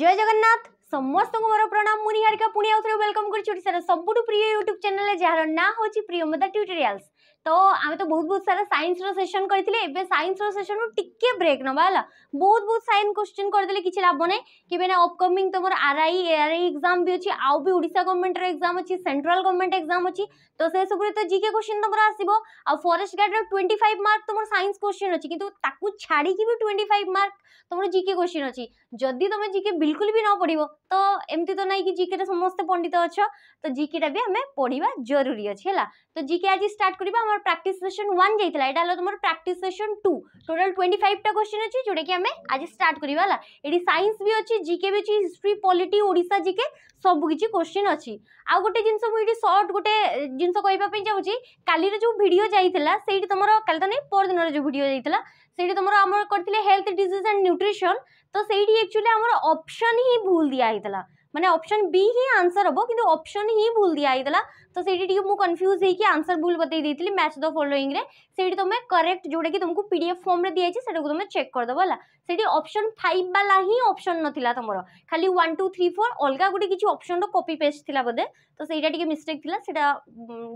जय जगन्नाथ ସମସ୍ତଙ୍କୁ ମୋର ପ୍ରଣାମ ମୁଁ ନିହାରିକା ପୁଣି ଆଉଥରେ ୱେଲକମ୍ କରୁଛି ଓଡ଼ିଶାର ସବୁଠୁ ପ୍ରିୟ ୟୁଟ୍ୟୁବ୍ ଚ୍ୟାନେଲ୍ ଯାହାର ନାଁ ହେଉଛି ପ୍ରିୟମଦା ଟ୍ୟୁଟୋରିଆଲ୍ସ ତ ଆମେ ତ ବହୁତ ବହୁତ ସାରା ସାଇନ୍ସର ସେସନ୍ କରିଥିଲେ ଏବେ ସାଇନ୍ସର ସେସନ୍ରୁ ଟିକେ ବ୍ରେକ୍ ନେବା ହେଲା ବହୁତ ବହୁତ ସାଇନ୍ସ କୋଶ୍ଚିନ୍ କରିଦେଲେ କିଛି ଲାଭ ନାହିଁ କେବେ ନା ଅପକମିଂ ତୁମର R I A R I exam ବି ଅଛି ଆଉ ବି ଓଡ଼ିଶା ଗଭର୍ଣ୍ଣମେଣ୍ଟର ଏକ୍ଜାମ୍ ଅଛି ସେଣ୍ଟ୍ରାଲ୍ ଗଭର୍ଣ୍ଣମେଣ୍ଟ ଏକ୍ଜାମ୍ ଅଛି ତ ସେସବୁରେ ତ ଜିକେ କୋଶ୍ଚିନ୍ ତୁମର ଆସିବ ଆଉ ଫରେଷ୍ଟ ଗାର୍ଡ଼ର ଟ୍ୱେଣ୍ଟି ଫାଇଭ୍ ମାର୍କ ତୁମର ସାଇନ୍ସ କୋଶ୍ଚିନ୍ ଅଛି କିନ୍ତୁ ତାକୁ ଛାଡ଼ିକି ବି ଟ୍ୱେଣ୍ଟି ଫାଇଭ୍ ମାର୍କ ତୁମର ଜିକେ କୋଶ୍ଚିନ୍ ଅଛି ଯଦି ତୁମେ ଜିକେ ବିଲକୁଲ ବି ନ ପଢ଼ିବ ତ ଏମିତି ତ ନାହିଁ କି ଜିକେରେ ସମସ୍ତେ ପଣ୍ଡିତ ଅଛ ତ ଜିକେଟା ବି ଆମେ ପଢ଼ିବା ଜରୁରୀ ଅଛି ହେଲା ତ ଜିକେ ଆଜି ଷ୍ଟାର୍ଟ କରିବା ଆମର ପ୍ରାକ୍ଟିସ୍ ସେସନ୍ ୱାନ୍ ଯାଇଥିଲା ଏଇଟା ହେଲା ତୁମର practice session two total twenty ଫାଇଭଟା କ୍ୱେଶ୍ଚିନ୍ ଅଛି ଯେଉଁଟାକି ଆମେ ଆଜି ଷ୍ଟାର୍ଟ କରିବା ହେଲା ଏଠି ସାଇନ୍ସ ବି ଅଛି ଜିକେ ବି ଅଛି ହିଷ୍ଟ୍ରି ପଲିଟି ଓଡ଼ିଶା ଜିକେ ସବୁ କିଛି କ୍ୱେଶ୍ଚିନ୍ ଅଛି ଆଉ ଗୋଟେ ଜିନିଷ ମୁଁ ଏଠି ସର୍ଟ ଗୋଟେ ଜିନିଷ କହିବା ପାଇଁ ଚାହୁଁଛି କାଲିର ଯେଉଁ ଭିଡ଼ିଓ ଯାଇଥିଲା ସେଇଠି ତୁମର କାଲି ତ ନାହିଁ ପରଦିନର ଯେଉଁ ଭିଡ଼ିଓ ଯାଇଥିଲା ସେଇଠି ତୁମର ଆମର କରିଥିଲେ ହେଲ୍ଥ ଡିଜିଜ୍ ଆଣ୍ଡ ନ୍ୟୁଟ୍ରିସନ୍ ତ ସେଇଠି ଆକ୍ଚୁଆଲି ଆମର ଅପସନ୍ ହିଁ ଭୁଲ ଦିଆହେଇଥିଲା ମାନେ ଅପସନ୍ ବି ହିଁ ଆନ୍ସର୍ ହେବ କିନ୍ତୁ ଅପସନ୍ ହିଁ ଭୁଲ ଦିଆହେଇଥିଲା तो ସେଇଠି ଟିକେ ମୁଁ କନଫ୍ୟୁଜ୍ ହେଇକି ଆନ୍ସର୍ ଭୁଲ ବତେଇ ଦେଇଥିଲି ମ୍ୟାଚ୍ ଦ ଫଲୋଇଂରେ ସେଇଠି ତୁମେ କରେକ୍ଟ ଯେଉଁଟାକି ତୁମକୁ ପି ଡି ଏଫ୍ ଫର୍ମରେ ଦିଆଯାଇଛି ସେଟାକୁ ତୁମେ ଚେକ୍ କରିଦେବ ହେଲା ସେଇଠି ଅପସନ୍ ଫାଇଭ୍ ବାଲା ହିଁ ଅପସନ୍ ନଥିଲା ତୁମର ଖାଲି ୱାନ୍ ଟୁ ଥ୍ରୀ ଫୋର୍ ଅଲଗା ଗୋଟେ କିଛି ଅପସନ୍ର କପି ପେଷ୍ଟ ଥିଲା ବୋଧେ ତ ସେଇଟା ଟିକେ ମିଷ୍ଟେକ୍ ଥିଲା ସେଇଟା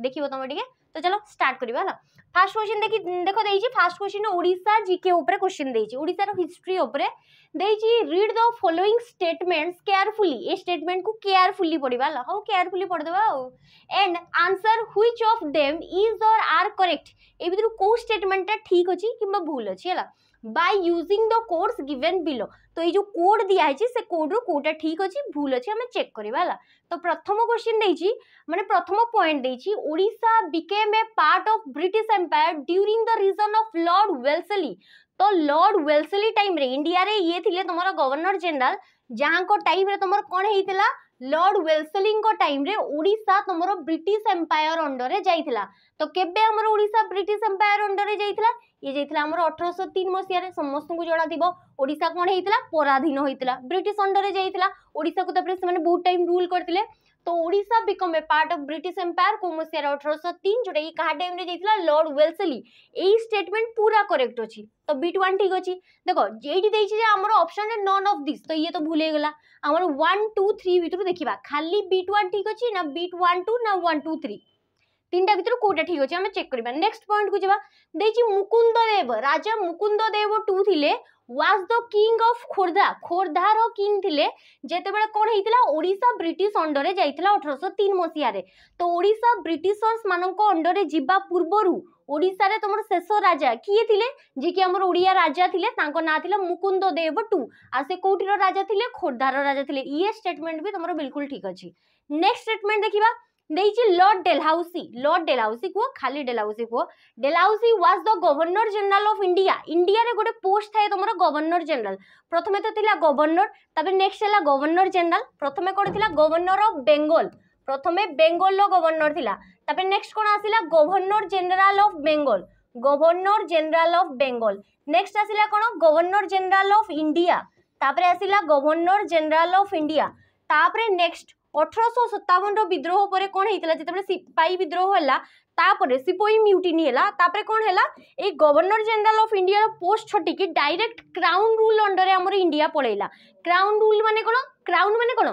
ଦେଖିବ ତୁମେ ଟିକେ तो चलो स्टार्ट करवा है फास्ट क्वेश्चन देखी देखो देखिए first question Odia G K question देशार history read the following statements carefully ए स्टेटमेंट को केयरफुली पढ़वा हाउ केयरफुली पढ़देवा and answer which of them is or are correct ए भितर को ठीक अछि किबा भूल अछि by using the codes given below तो ये जो कोड दिया है से कोड रु कोटा ठीक अच्छे भूल अच्छे आम चेक करवा तो प्रथम क्वेश्चन दे मैंने प्रथम पॉइंट देशा became a part of British empire during the region of Lord Wellesley तो लॉर्ड वेलसली टाइम रे इंडिया रे ये थिले तुम्हारा गवर्नर जनरल जहाँ टाइम रे तुम कौन होता লর্ড ওয়েলসলিঙ্ক টাইমে ওড়িশা তোমার ব্রিটিশ এম্পায়ার অন্ডরে যাই তো কেবে আমার ওড়িশা ব্রিটিশ এম্পায়ার অন্ডরে যাই ইয়ে যাই আমার অঠরশো তিন মশিয়ার সমস্ত জনা থাকবে ওড়িশা কোণ হয়েছিল পরাধীন হয়েছিল ব্রিটিশ অন্ডরে যাই ওড়িশা তাপরে সে বহু টাইম রুল করে তো Odisha became a part of British empire কৌশিয়ার অঠরশো তিন যেটা কি কাহা টাইমে যাইছিল লর্ড ওয়েলসলি এই স্টেটমেন্ট পুরা করেক্ট অছি তো বিট ওয়ান ঠিক অছি দেখো যেইটি দেইছি যে আমার অপশন নন অফ দিস তো ইয়ে তো ভুল হয়ে গলা আমার ওয়ান টু থ্রি ভিতর দেখিবা খালি বিট ওয়ান ঠিক অছি না বিট ওয়ান টু না ওয়ান টু থ্রি তিনটা ভিতর কোটা ঠিক অছি আমি চেক করিবা নেক্সট পয়েন্ট কু যা দেইছি মুকুন্দ দেব রাজা মুকুন্দ দেব টু থিলে was the king of Khordha ଖୋର୍ଦ୍ଧାର କିଙ୍ଗ ଥିଲେ ଯେତେବେଳେ କ'ଣ ହେଇଥିଲା ଓଡ଼ିଶା ବ୍ରିଟିଶ ଅଣ୍ଡରରେ ଯାଇଥିଲା ଅଠରଶହ ତିନି ମସିହାରେ ତ ଓଡ଼ିଶା ବ୍ରିଟିଶର୍ସମାନଙ୍କ ଅଣ୍ଡରରେ ଯିବା ପୂର୍ବରୁ ଓଡ଼ିଶାରେ ତୁମର ଶେଷ ରାଜା କିଏ ଥିଲେ ଯିଏକି ଆମର ଓଡ଼ିଆ ରାଜା ଥିଲେ ତାଙ୍କ ନାଁ ଥିଲା ମୁକୁନ୍ଦ ଦେବ ଟୁ ଆଉ ସେ କେଉଁଠିର ରାଜା ଥିଲେ ଖୋର୍ଦ୍ଧାର ରାଜା ଥିଲେ ଇଏ ଷ୍ଟେଟମେଣ୍ଟ ବି ତୁମର ବିଲକୁଲ ଠିକ୍ ଅଛି ନେକ୍ସଟ ଷ୍ଟେଟମେଣ୍ଟ ଦେଖିବା ଦେଇଛି ଲର୍ଡ ଡେଲହାଉସି ଲର୍ଡ ଡେଲହାଉସି କୁହ ଖାଲି ଡେଲହାଉସି କୁହ Dalhousie was the governor general of India ଇଣ୍ଡିଆରେ ଗୋଟେ ପୋଷ୍ଟ ଥାଏ ତୁମର ଗଭର୍ଣ୍ଣର ଜେନେରାଲ ପ୍ରଥମେ ତ ଥିଲା ଗଭର୍ଣ୍ଣର ତାପରେ ନେକ୍ସଟ ହେଲା ଗଭର୍ଣ୍ଣର ଜେନେରାଲ ପ୍ରଥମେ କ'ଣ ଥିଲା ଗଭର୍ଣ୍ଣର ଅଫ୍ ବେଙ୍ଗଲ ପ୍ରଥମେ ବେଙ୍ଗଲର ଗଭର୍ଣ୍ଣର ଥିଲା ତାପରେ ନେକ୍ସଟ କ'ଣ ଆସିଲା governor general of Bengal governor general of Bengal next ଆସିଲା କ'ଣ ଗଭର୍ଣ୍ଣର ଜେନେରାଲ ଅଫ୍ ଇଣ୍ଡିଆ ତାପରେ ଆସିଲା ଗଭର୍ଣ୍ଣର ଜେନେରାଲ ଅଫ୍ ଇଣ୍ଡିଆ ତାପରେ ନେକ୍ସଟ ଅଠରଶହ ସତାବନର ବିଦ୍ରୋହ ପରେ କ'ଣ ହେଇଥିଲା ଯେତେବେଳେ ସିପାହୀ ବିଦ୍ରୋହ ହେଲା ତାପରେ ସିପୋଇ ମ୍ୟୁଟିନି ହେଲା ତାପରେ କ'ଣ ହେଲା ଏଇ ଗଭର୍ଣ୍ଣର ଜେନେରାଲ ଅଫ୍ ଇଣ୍ଡିଆର ପୋଷ୍ଟ ଛଟିକି ଡାଇରେକ୍ଟ କ୍ରାଉନ୍ ରୁଲ୍ ଅଣ୍ଡରରେ ଆମର ଇଣ୍ଡିଆ ପଳେଇଲା କ୍ରାଉନ୍ ରୁଲ୍ ମାନେ କ'ଣ କ୍ରାଉନ୍ ମାନେ କ'ଣ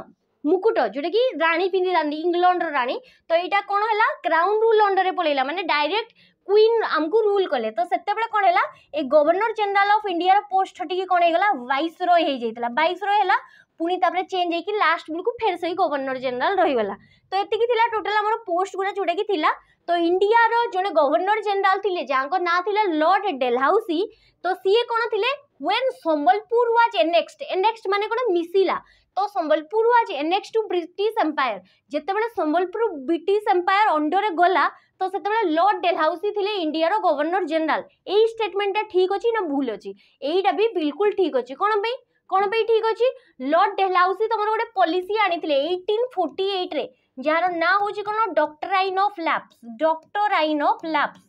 ମୁକୁଟ ଯେଉଁଟାକି ରାଣୀ ପିନ୍ଧିଥାନ୍ତି ଇଂଲଣ୍ଡର ରାଣୀ ତ ଏଇଟା କ'ଣ ହେଲା କ୍ରାଉନ୍ ରୁଲ୍ ଅଣ୍ଡରରେ ପଳେଇଲା ମାନେ ଡାଇରେକ୍ଟ କୁଇନ୍ ଆମକୁ ରୁଲ୍ କଲେ ତ ସେତେବେଳେ କ'ଣ ହେଲା ଏ ଗଭର୍ଣ୍ଣର ଜେନେରାଲ ଅଫ୍ ଇଣ୍ଡିଆର ପୋଷ୍ଟ ଛଟିକି କ'ଣ ହେଇଗଲା ଭାଇସ୍ ରୟ ହେଇଯାଇଥିଲା ଭାଇସ୍ ରୟ ହେଲା पुणी तपर चेंज हो लास्ट बिल्कुल फेर से ही गवर्नर जेनेल रही गला तो ये टोटाल आम पोस्ट गुड़ा जोटा कि थिला तो इंडिया रो जो गवर्नर जेनेल थे जहाँ ना थी लर्ड डेलहाउसी तो सीए कौन थे when Sambalpur was annexed annexed मान कौन मिसला तो Sambalpur was annex to British empire जितेबाला सम्बलपुर ब्रिटिश एम्पायर अंडर गला तो से लर्ड डेलहाउसी थे इंडिया रो गवर्नर जेनेल यही स्टेटमेंटा ठीक अच्छी ना भूल अच्छी यही भी ठीक अच्छे कौन কোণ পাই ঠিক অছি লর্ড ডেহলাউসি তোমার গোটে পলিসি আনিলে এইটিন ফোর্টি এইট্রে যার না হচ্ছে কোণ doctrine of lapse doctrine of lapse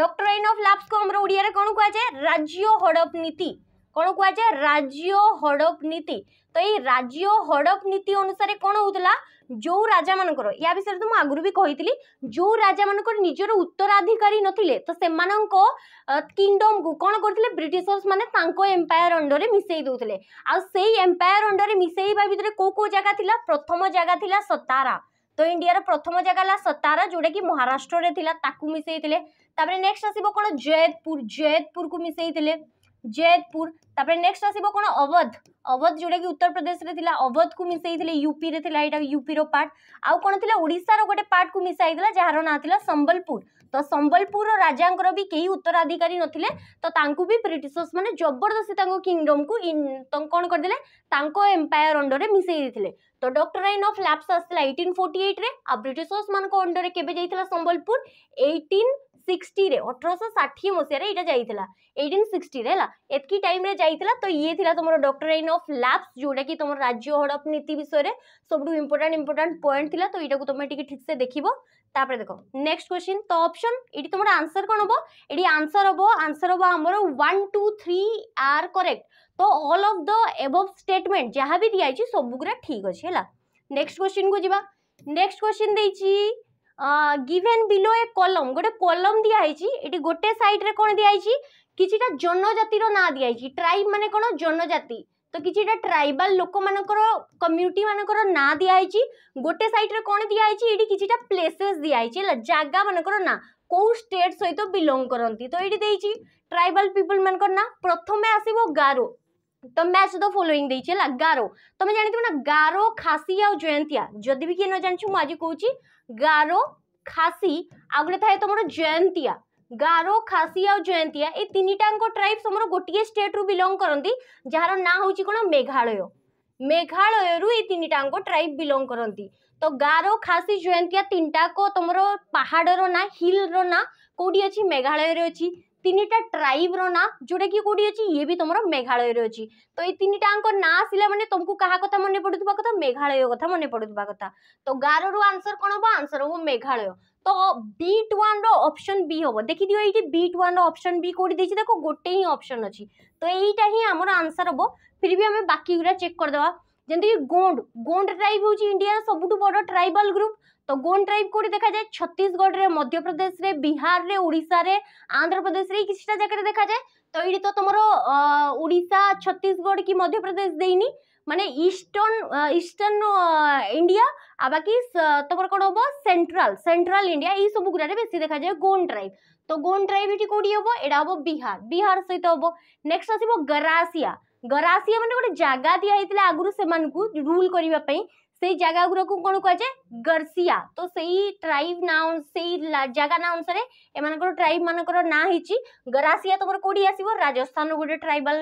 doctrine of lapse কু আমার ওড়িয়ার কোণ কুযায় রাজ্য হড়প নীতি কোণ কুযায় রাজ্য হড়প নীতি তো এই রাজ্য হড়প নীতি অনুসারে কোণ হোলা ଯେଉଁ ରାଜାମାନଙ୍କର ୟା ବିଷୟରେ ତ ମୁଁ ଆଗରୁ ବି କହିଥିଲି ଯେଉଁ ରାଜାମାନଙ୍କର ନିଜର ଉତ୍ତରାଧିକାରୀ ନଥିଲେ ତ ସେମାନଙ୍କ କିଙ୍ଗଡମ୍କୁ କ'ଣ କରୁଥିଲେ ବ୍ରିଟିଶର୍ସ ମାନେ ତାଙ୍କ ଏମ୍ପାୟାର ଅଣ୍ଡରେ ମିଶାଇ ଦେଉଥିଲେ ଆଉ ସେଇ ଏମ୍ପାୟାର ଅଣ୍ଡରେ ମିଶାଇବା ଭିତରେ କେଉଁ କେଉଁ ଜାଗା ଥିଲା ପ୍ରଥମ ଜାଗା ଥିଲା ସତାରା ତ ଇଣ୍ଡିଆର ପ୍ରଥମ ଜାଗା ହେଲା ସତାରା ଯେଉଁଟାକି ମହାରାଷ୍ଟ୍ରରେ ଥିଲା ତାକୁ ମିଶାଇଥିଲେ ତାପରେ ନେକ୍ସଟ ଆସିବ କ'ଣ ଜୟତପୁର ଜୟତପୁରକୁ ମିଶାଇଥିଲେ जयपुर नेक्स्ट आसो कौन अवध अवध जोटा कि उत्तर प्रदेश में थी अवध को मिसई यूपी रे थिला एटा यूपी रो पार्ट आउ कोन थिला ओडिसा गोटे पार्ट को मिसाई दिला जार ना थिला संबलपुर तो संबलपुर रो भी कई उत्तराधिकारी नथिले तो तांकु भी ब्रिटिशर्स माने जबरदस्ती किंगडम को कोन कर एम्पायर अंडर रे मिसई दिथिले तो डॉक्ट्राइन ऑफ लैप्स आसला 1848 रे आ ब्रिटिशर्स मान को अंडर ସିକ୍ସଟିରେ ଅଠରଶହ ଷାଠିଏ ମସିହାରେ ଏଇଟା ଯାଇଥିଲା ଏଇଟିନ୍ ସିକ୍ସଟିରେ ହେଲା ଏତିକି ଟାଇମ୍ରେ ଯାଇଥିଲା ତ ଇଏ ଥିଲା ତୁମର ଡକ୍ଟରାଇନ୍ ଅଫ୍ ଲାପ୍ସ ଯେଉଁଟାକି ତୁମର ରାଜ୍ୟ ହଡ଼ପ ନୀତି ବିଷୟରେ ସବୁଠୁ ଇମ୍ପୋର୍ଟାଣ୍ଟ ଇମ୍ପୋର୍ଟାଣ୍ଟ ପଏଣ୍ଟ ଥିଲା ତ ଏଇଟାକୁ ତୁମେ ଟିକେ ଠିକ୍ସେ ଦେଖିବ ତାପରେ ଦେଖ ନେକ୍ସଟ କ୍ୱେଶ୍ଚିନ୍ ତ ଅପସନ୍ ଏଠି ତୁମର ଆନ୍ସର କ'ଣ ହେବ ଏଠି ଆନ୍ସର ହେବ ଆନ୍ସର ହେବ ଆମର one two three are correct ତ all of the above statement ଯାହା ବି ଦିଆହେଇଛି ସବୁଗୁରା ଠିକ୍ ଅଛି ହେଲା ନେକ୍ସଟ କ୍ୱେଶ୍ଚିନ୍କୁ ଯିବା ନେକ୍ସଟ କ୍ୱେଶ୍ଚିନ୍ ଦେଇଛି গিভেন বিলো এ কলম গোটে কলম দিয়া হয়েছি এটি গোটে সাইড্রে কোণ দিয়া হয়েছি কিছুটা জনজাতির না দিয়া হয়েছি ট্রাইব মানে কোণ জনজাতি তো কিছুটা ট্রাইবাল লোকমানଙ୍କର কমিউনিটি ମାନଙ୍କର ନାଁ ଦିଆହେଇଛି ଗୋଟେ ସାଇଡ଼୍ରେ କ'ଣ ଦିଆହେଇଛି ଏଇଠି କିଛିଟା ପ୍ଲେସେସ୍ ଦିଆହେଇଛି ହେଲା ଜାଗା ମାନଙ୍କର ନାଁ କେଉଁ ଷ୍ଟେଟ୍ ସହିତ ବିଲଙ୍ଗ କରନ୍ତି ତ ଏଇଠି ଦେଇଛି ଟ୍ରାଇବାଲ ପିପୁଲ ମାନଙ୍କର ନାଁ ପ୍ରଥମେ ଆସିବ ଗାରୋ ତ ମ୍ୟାଚ୍ ଦ ଫଲୋଇଂ ଦେଇଛି ହେଲା ଗାରୋ ତମେ ଜାଣିଥିବ ନା ଗାରୋ ଖାସି ଆଉ ଜୟନ୍ତିଆ ଯଦି ବି କିଏ ନ ଜାଣିଛୁ ମୁଁ ଆଜି କହୁଛି গারো খাসি ଆଉଗୋଟେ ଥାଏ ତୁମର ଜୟନ୍ତିଆ ଗାରୋ ଖାସି ଆଉ ଜୟନ୍ତିଆ ଏଇ ତିନିଟାଙ୍କ ଟ୍ରାଇବ୍ସ ଆମର ଗୋଟିଏ ଷ୍ଟେଟ୍ରୁ ବିଲଙ୍ଗ କରନ୍ତି ଯାହାର ନାଁ ହେଉଛି କ'ଣ ମେଘାଳୟ ମେଘାଳୟରୁ ଏଇ ତିନିଟାଙ୍କ ଟ୍ରାଇବ୍ ବିଲଙ୍ଗ କରନ୍ତି ତ ଗାରୋ ଖାସି ଜୟନ୍ତିଆ ତିନିଟାକ ତୁମର ପାହାଡ଼ର ନାଁ ହିଲ୍ର ନାଁ କେଉଁଠି ଅଛି ମେଘାଳୟରେ ଅଛି তিনটা ট্রাইব্র না যেটা কি কোটি অছি ইয়ে বি তোমার মেঘালয়ের অছি তো এই তিনটাঙ্ক না আসলে মানে তোমাকে কাহা কথা মনে পড়ুবা কথা মেঘালয় কথা মনে পড়ুবা কথা তো গারর আনসর কোণ হব আনসর হব মেঘালয় তো বিট ওয়ানর অপশন বি হব দেখি দিও এইটি বিট ওয়ানর অপশন বি কোটি দিয়েছি দেখো গোটে হি অপশন অছি তো এইটা হি আমার আনসার হব ফির বি আমি বাকিগুলা চেক করে দেওয়া যেমন গোন্ড গোন্ড ট্রাইব হচ্ছে ইন্ডিয়ার সবুঠু বড় ট্রাইবাল গ্রুপ তো গুণ ড্রাইভ করে দেখা যায় ছত্তিশগড়ে মধ্যপ্রদেশে বিহারে ওড়িশারে আন্ধ্রপ্রদেশে এই কিছুটা জায়গায় দেখা যায় তো এইটি তো তোমার ওড়িশা ছত্তিশগড় কি মধ্যপ্রদেশ দেইনি মানে ইস্টার্ন ইস্টার্ন ইন্ডিয়া আর বাকি তোমার কোণ হব সেন্ট্রাল সেন্ট্রাল ইন্ডিয়া এই সব গুড়ারে বেশি দেখা যায় গোন ড্রাইভ তো গোন ড্রাইভ এটি কোটি হব এটা হব বিহার বিহার সহিত হব নেক্সট আসব গরাসিয়া গরাসিয়া মানে গোটে জায়গা দিয়া হয়েছিল আগুন সে রুল করা সেই জায়গা জায়গাগুড়াকু কোন কুযায়ে গার্সিয়া তো সেই ট্রাইব না সেই জায়গা না অনুসারে এমানকর ট্রাইব মানকর না হয়েছি গরাসিয়া তোমার কোটি আসব রাজস্থান গোটে ট্রাইবাল